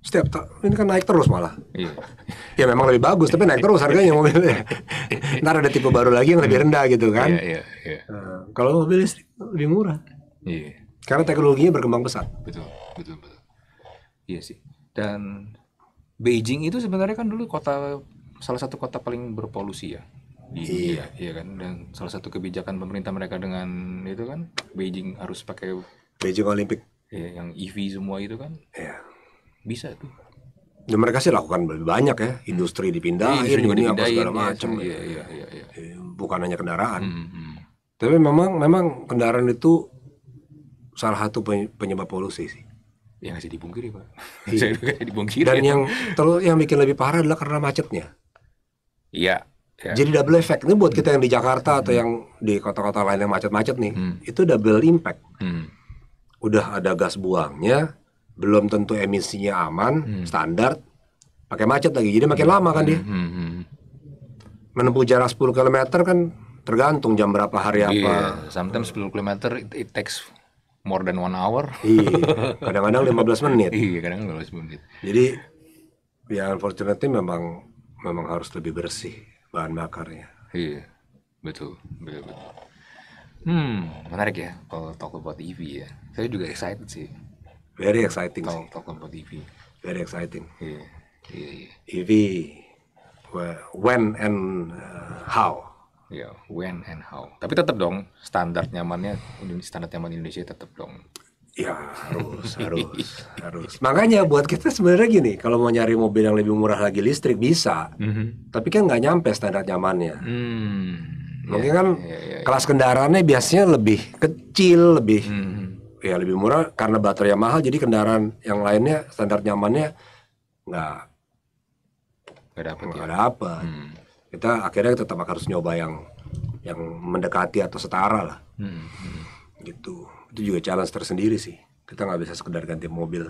setiap ini kan naik terus malah. Iya. ya memang lebih bagus tapi naik terus harganya mobilnya. Ntar ada tipe baru lagi yang lebih hmm. rendah gitu kan. Iya, iya, iya. Nah, kalau mobil listrik lebih murah. Iya. Karena teknologinya berkembang pesat. Betul, betul, betul. Iya sih. Dan Beijing itu sebenarnya kan dulu kota salah satu kota paling berpolusi ya iya. iya kan dan salah satu kebijakan pemerintah mereka dengan itu kan Beijing harus pakai Beijing Olympic ya, yang EV semua itu kan iya. bisa tuh dan mereka sih lakukan lebih banyak ya hmm. industri dipindah, iya, ini apa segala iya, macam iya, iya, iya, iya, iya. bukan hanya kendaraan mm -hmm. tapi memang memang kendaraan itu salah satu penyebab polusi sih yang nggak dibungkiri pak iya. dan yang terus yang bikin lebih parah adalah karena macetnya iya Yeah. Jadi double effect ini buat kita yang di Jakarta atau yang di kota-kota lain yang macet-macet nih, hmm. itu double impact. Hmm. Udah ada gas buangnya, belum tentu emisinya aman, hmm. standar, pakai macet lagi. Jadi makin hmm. lama kan dia. Hmm, hmm, hmm. Menempuh jarak 10 km kan tergantung jam berapa hari yeah. apa. Iya, sometimes 10 km it, it takes more than one hour. Iya, kadang-kadang 15 menit. Iya, kadang-kadang 15 menit. Jadi ya unfortunately memang memang harus lebih bersih bahan bakarnya iya betul betul, betul. hmm menarik ya kalau talk about EV ya saya juga excited sih very exciting talk, sih. talk about EV very exciting iya iya, iya. EV when and uh, how ya yeah, when and how tapi tetap dong standar nyamannya standar nyaman Indonesia tetap dong Ya harus, harus, harus. Makanya buat kita sebenarnya gini, kalau mau nyari mobil yang lebih murah lagi listrik bisa, mm -hmm. tapi kan nggak nyampe standar nyamannya. Mm, Mungkin yeah, kan yeah, yeah, ya. kelas kendaraannya biasanya lebih kecil, lebih mm -hmm. ya lebih murah karena baterainya mahal, jadi kendaraan yang lainnya standar nyamannya nggak nggak dapat. Nggak ya. dapat. Mm. Kita akhirnya tetap harus nyoba yang yang mendekati atau setara lah. Mm -hmm. Gitu itu juga challenge tersendiri sih kita nggak bisa sekedar ganti mobil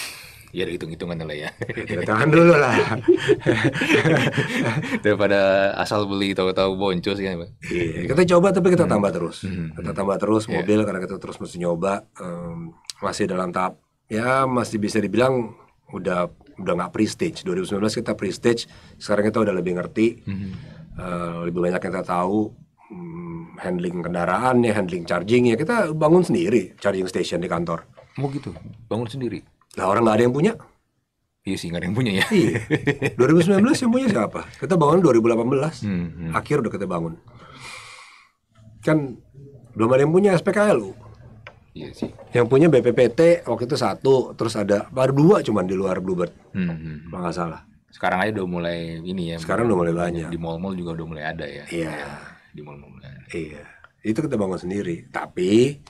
ya ada hitung-hitungan lah ya kita tahan dulu lah daripada asal beli tahu-tahu boncos kan ya, iya, kita coba tapi kita hmm. tambah terus hmm, hmm. kita tambah terus yeah. mobil karena kita terus mesti nyoba um, masih dalam tahap ya masih bisa dibilang udah udah nggak pre-stage 2019 kita prestige sekarang kita udah lebih ngerti -hmm. uh, lebih banyak yang kita tahu handling kendaraannya, handling charging ya Kita bangun sendiri charging station di kantor. Mau oh, gitu, bangun sendiri. Lah orang nggak ada yang punya. Iya sih, nggak ada yang punya ya. Iya. 2019 yang punya siapa? Kita bangun 2018. Hmm, hmm. Akhir udah kita bangun. Kan belum ada yang punya SPKLU. Iya sih. Yang punya BPPT waktu itu satu, terus ada baru dua cuman di luar Bluebird. Hmm, hmm. hmm. Nggak salah. Sekarang aja udah mulai ini ya. Sekarang udah mulai banyak. Di mall-mall juga udah mulai ada ya. Iya. Yeah di mall-mall daerah. Iya, itu kita bangun sendiri. Tapi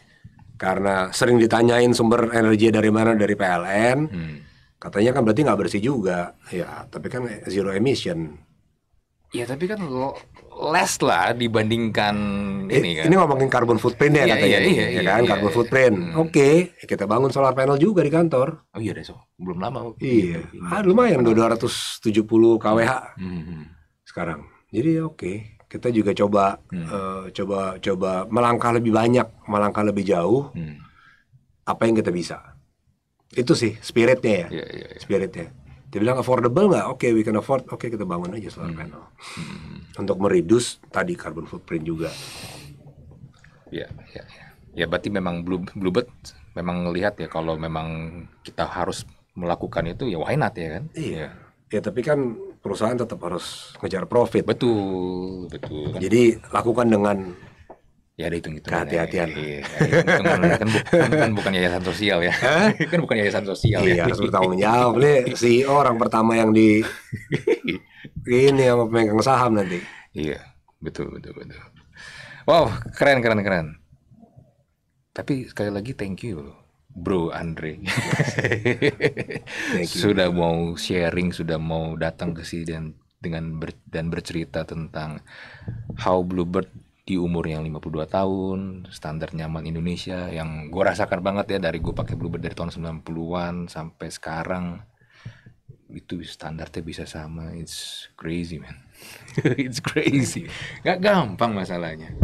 karena sering ditanyain sumber energi dari mana dari PLN, hmm. katanya kan berarti nggak bersih juga. Ya, tapi kan zero emission. Ya, tapi kan lo less lah dibandingkan eh, ini kan. Ini ngomongin carbon footprint ya iya, katanya. Iya, iya, ya iya, kan, iya, carbon iya. footprint. Hmm. Oke, okay. kita bangun solar panel juga di kantor. Oh iya so. Belum lama. Iya. Ah, lumayan tujuh 270 kWh. Hmm, hmm. Sekarang. Jadi ya oke. Okay kita juga coba hmm. uh, coba coba melangkah lebih banyak, melangkah lebih jauh. Hmm. Apa yang kita bisa? Itu sih spiritnya ya. Yeah, yeah, yeah. Spiritnya. Dia bilang affordable nggak? Oke, okay, we can afford. Oke, okay, kita bangun aja solar hmm. panel. Hmm. Untuk meredus tadi carbon footprint juga. Ya, yeah, ya, yeah, Yeah. Ya berarti memang Blue, Bluebird memang ngelihat ya kalau memang kita harus melakukan itu ya why not ya kan? Iya. iya. Ya tapi kan perusahaan tetap harus ngejar profit. Betul, betul. Jadi lakukan dengan ya ada hitung hitungan ya. kehati-hatian. Ya, ya, kan, bukan, kan bukan yayasan sosial ya. kan bukan yayasan sosial ya. iya, ya. harus bertanggung jawab nih Si e orang pertama yang di ini yang pemegang saham nanti. Iya, betul betul betul. Wow, keren keren keren. Tapi sekali lagi thank you Bro Andre. sudah mau sharing, sudah mau datang ke sini dan dengan ber, dan bercerita tentang how Bluebird di umur yang 52 tahun, standar nyaman Indonesia yang gue rasakan banget ya dari gue pakai Bluebird dari tahun 90-an sampai sekarang itu standarnya bisa sama it's crazy man it's crazy nggak gampang masalahnya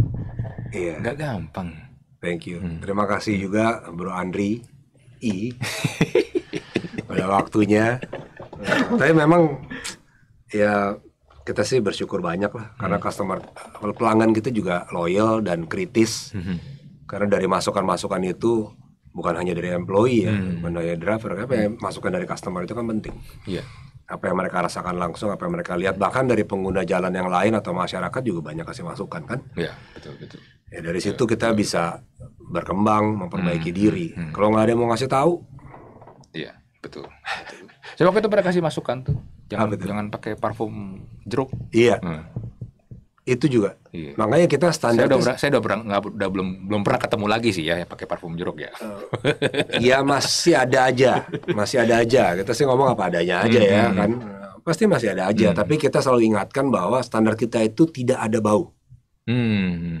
iya yeah. nggak gampang Thank you. Hmm. Terima kasih juga Bro Andri I pada waktunya. Tapi memang ya kita sih bersyukur banyak lah hmm. karena customer pelanggan kita juga loyal dan kritis. Hmm. Karena dari masukan-masukan itu bukan hanya dari employee ya, hmm. bukan dari driver, tapi hmm. masukan dari customer itu kan penting. Iya. Yeah. Apa yang mereka rasakan langsung, apa yang mereka lihat, bahkan dari pengguna jalan yang lain atau masyarakat juga banyak kasih masukan kan? Iya, betul betul ya dari iya. situ kita bisa berkembang memperbaiki hmm. diri hmm, hmm. kalau nggak ada yang mau ngasih tahu iya betul saya waktu itu pernah kasih masukan tuh jangan ah, jangan pakai parfum jeruk iya hmm. itu juga iya. makanya kita standar saya udah, saya udah, berang, gak, udah belum belum pernah ketemu lagi sih ya pakai parfum jeruk ya eh, Iya uh, masih ada aja masih ada aja kita sih ngomong apa adanya aja hmm. ya hmm, hmm. kan pasti masih ada aja hmm. tapi kita selalu ingatkan bahwa standar kita itu tidak ada bau hmm.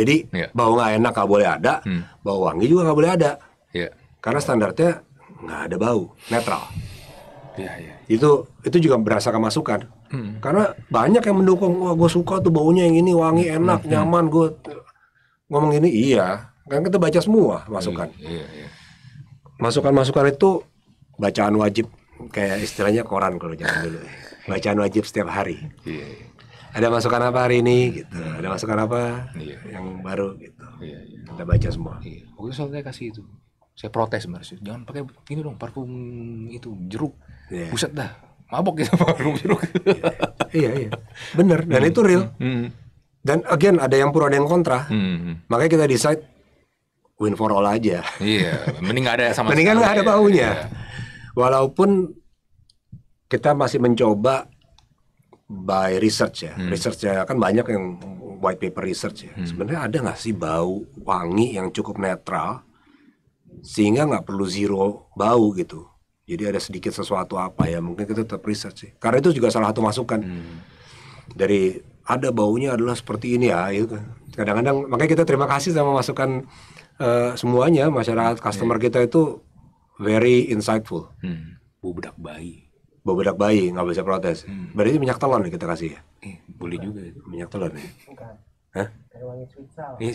Jadi yeah. bau nggak enak nggak boleh ada, hmm. bau wangi juga nggak boleh ada. Yeah. Karena standarnya nggak ada bau, netral. Yeah, yeah. Itu itu juga ke masukan. Hmm. Karena banyak yang mendukung, wah gue suka tuh baunya yang ini wangi hmm, enak hmm. hmm. nyaman gue ngomong ini iya. Kan kita baca semua iya, masukan. Hmm. yeah, yeah. Masukan-masukan itu bacaan wajib kayak istilahnya koran kalau jangan dulu. Bacaan wajib setiap hari. Yeah, yeah ada masukan apa hari ini gitu ada masukan apa iya. yang baru gitu iya, iya. kita baca semua iya. waktu saya kasih itu saya protes mas jangan pakai ini dong parfum itu jeruk iya. buset dah mabok gitu parfum jeruk iya iya bener dan hmm. itu real mm. dan again ada yang pro ada yang kontra mm. makanya kita decide win for all aja iya mending nggak ada sama mendingan nggak ada baunya iya. walaupun kita masih mencoba by research ya. Hmm. Research ya kan banyak yang white paper research ya. Hmm. Sebenarnya ada nggak sih bau wangi yang cukup netral sehingga nggak perlu zero bau gitu. Jadi ada sedikit sesuatu apa ya mungkin kita tetap research sih. Ya. Karena itu juga salah satu masukan hmm. dari ada baunya adalah seperti ini ya. Gitu kan. kadang-kadang makanya kita terima kasih sama masukan uh, semuanya masyarakat customer yeah. Hmm. kita itu very insightful. Hmm. Bu bedak bayi bedak bayi nggak bisa protes. Hmm. Berarti minyak telon nih kita kasih ya. Eh, boleh juga itu. Minyak telon ya. Hah? Dari wangi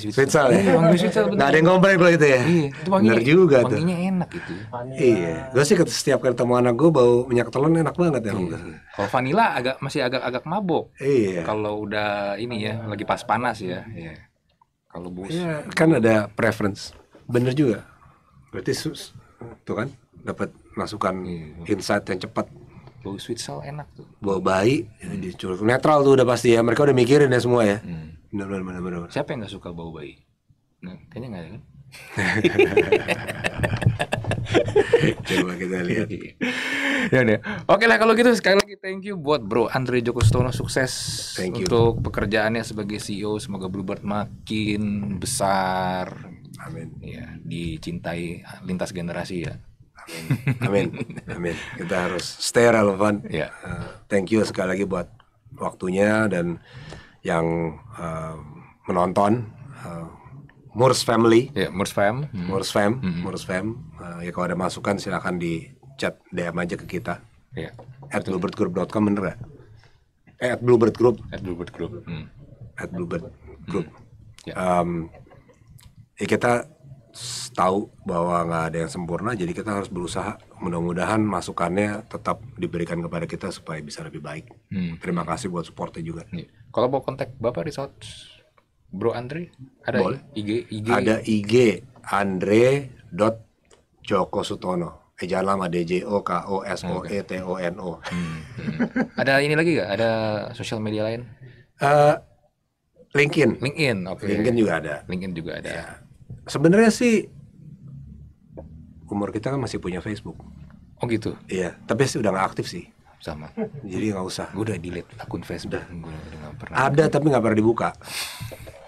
Switzal. Iya, ya. wangi Enggak ada yang komplain kalau itu ya. Iya, itu wangi, Bener juga wanginya tuh. Wanginya enak itu. Ya. Iya. Gue sih setiap ketemu anak gue bau minyak telon enak banget ya. Iya. Kalau vanilla agak masih agak-agak mabok. Iya. Kalau udah ini ya, lagi pas panas ya. Iya. Kalau bus. Iya, kan ada preference. Bener juga. Berarti sus, tuh kan dapat masukan iya. insight yang cepat bau sweet sal enak tuh bau bayi hmm. Ya, diculik netral tuh udah pasti ya mereka udah mikirin ya semua ya hmm. benar benar benar siapa yang nggak suka bau bayi nah, kayaknya nggak ada kan Coba kita lihat. ya deh Oke lah kalau gitu sekali lagi thank you buat Bro Andre Joko Stono sukses thank you. untuk pekerjaannya sebagai CEO. Semoga Bluebird makin besar. Amin. Ya, dicintai lintas generasi ya. Amin. Amin. Kita harus stay relevan. Yeah. Ya. Uh, thank you sekali lagi buat waktunya dan yang uh, menonton uh, Murs Family. Yeah, Murs Fam. Mm. Murs Fam. Mm-hmm. Murs Fam. Uh, ya kalau ada masukan silahkan di chat DM aja ke kita. Yeah. At bluebirdgroup.com bener gak? Eh, at Bluebird Group. At Bluebird Group. Mm. At Yeah. Um, ya. ya kita tahu bahwa nggak ada yang sempurna jadi kita harus berusaha mudah-mudahan masukannya tetap diberikan kepada kita supaya bisa lebih baik hmm. terima kasih buat supportnya juga ya. kalau mau kontak bapak resort bro Andre ada Boleh. IG IG ada IG Andre dot Joko Sutono eh jangan lama D J O K O S O E T O N O hmm, hmm. ada ini lagi gak ada sosial media lain uh, LinkedIn LinkedIn oke okay. LinkedIn juga ada LinkedIn juga ada ya sebenarnya sih umur kita kan masih punya Facebook. Oh gitu. Iya, tapi sih udah nggak aktif sih. Sama. Jadi nggak usah. Gue udah delete akun Facebook. Udah. Gua udah gak pernah. Ada aktif. tapi nggak pernah dibuka.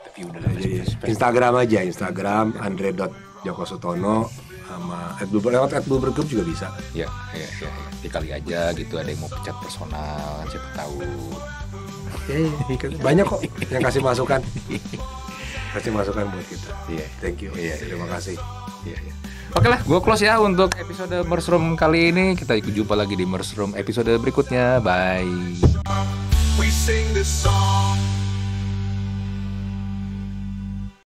tapi udah. Jadi Instagram aja, Instagram Andre dot Joko Sutono sama Adblue lewat Adblue Group juga bisa. Iya, iya, iya. Dikali aja gitu ada yang mau pecat personal, kan siapa tahu. Oke, eh, banyak kok yang kasih masukan. kasih masukan buat kita. Iya. Yeah. Thank you. Iya, yeah, terima kasih. Iya, iya. Oke lah, gue close ya untuk episode Mushroom kali ini. Kita ikut jumpa lagi di Mushroom episode berikutnya. Bye. We sing this song.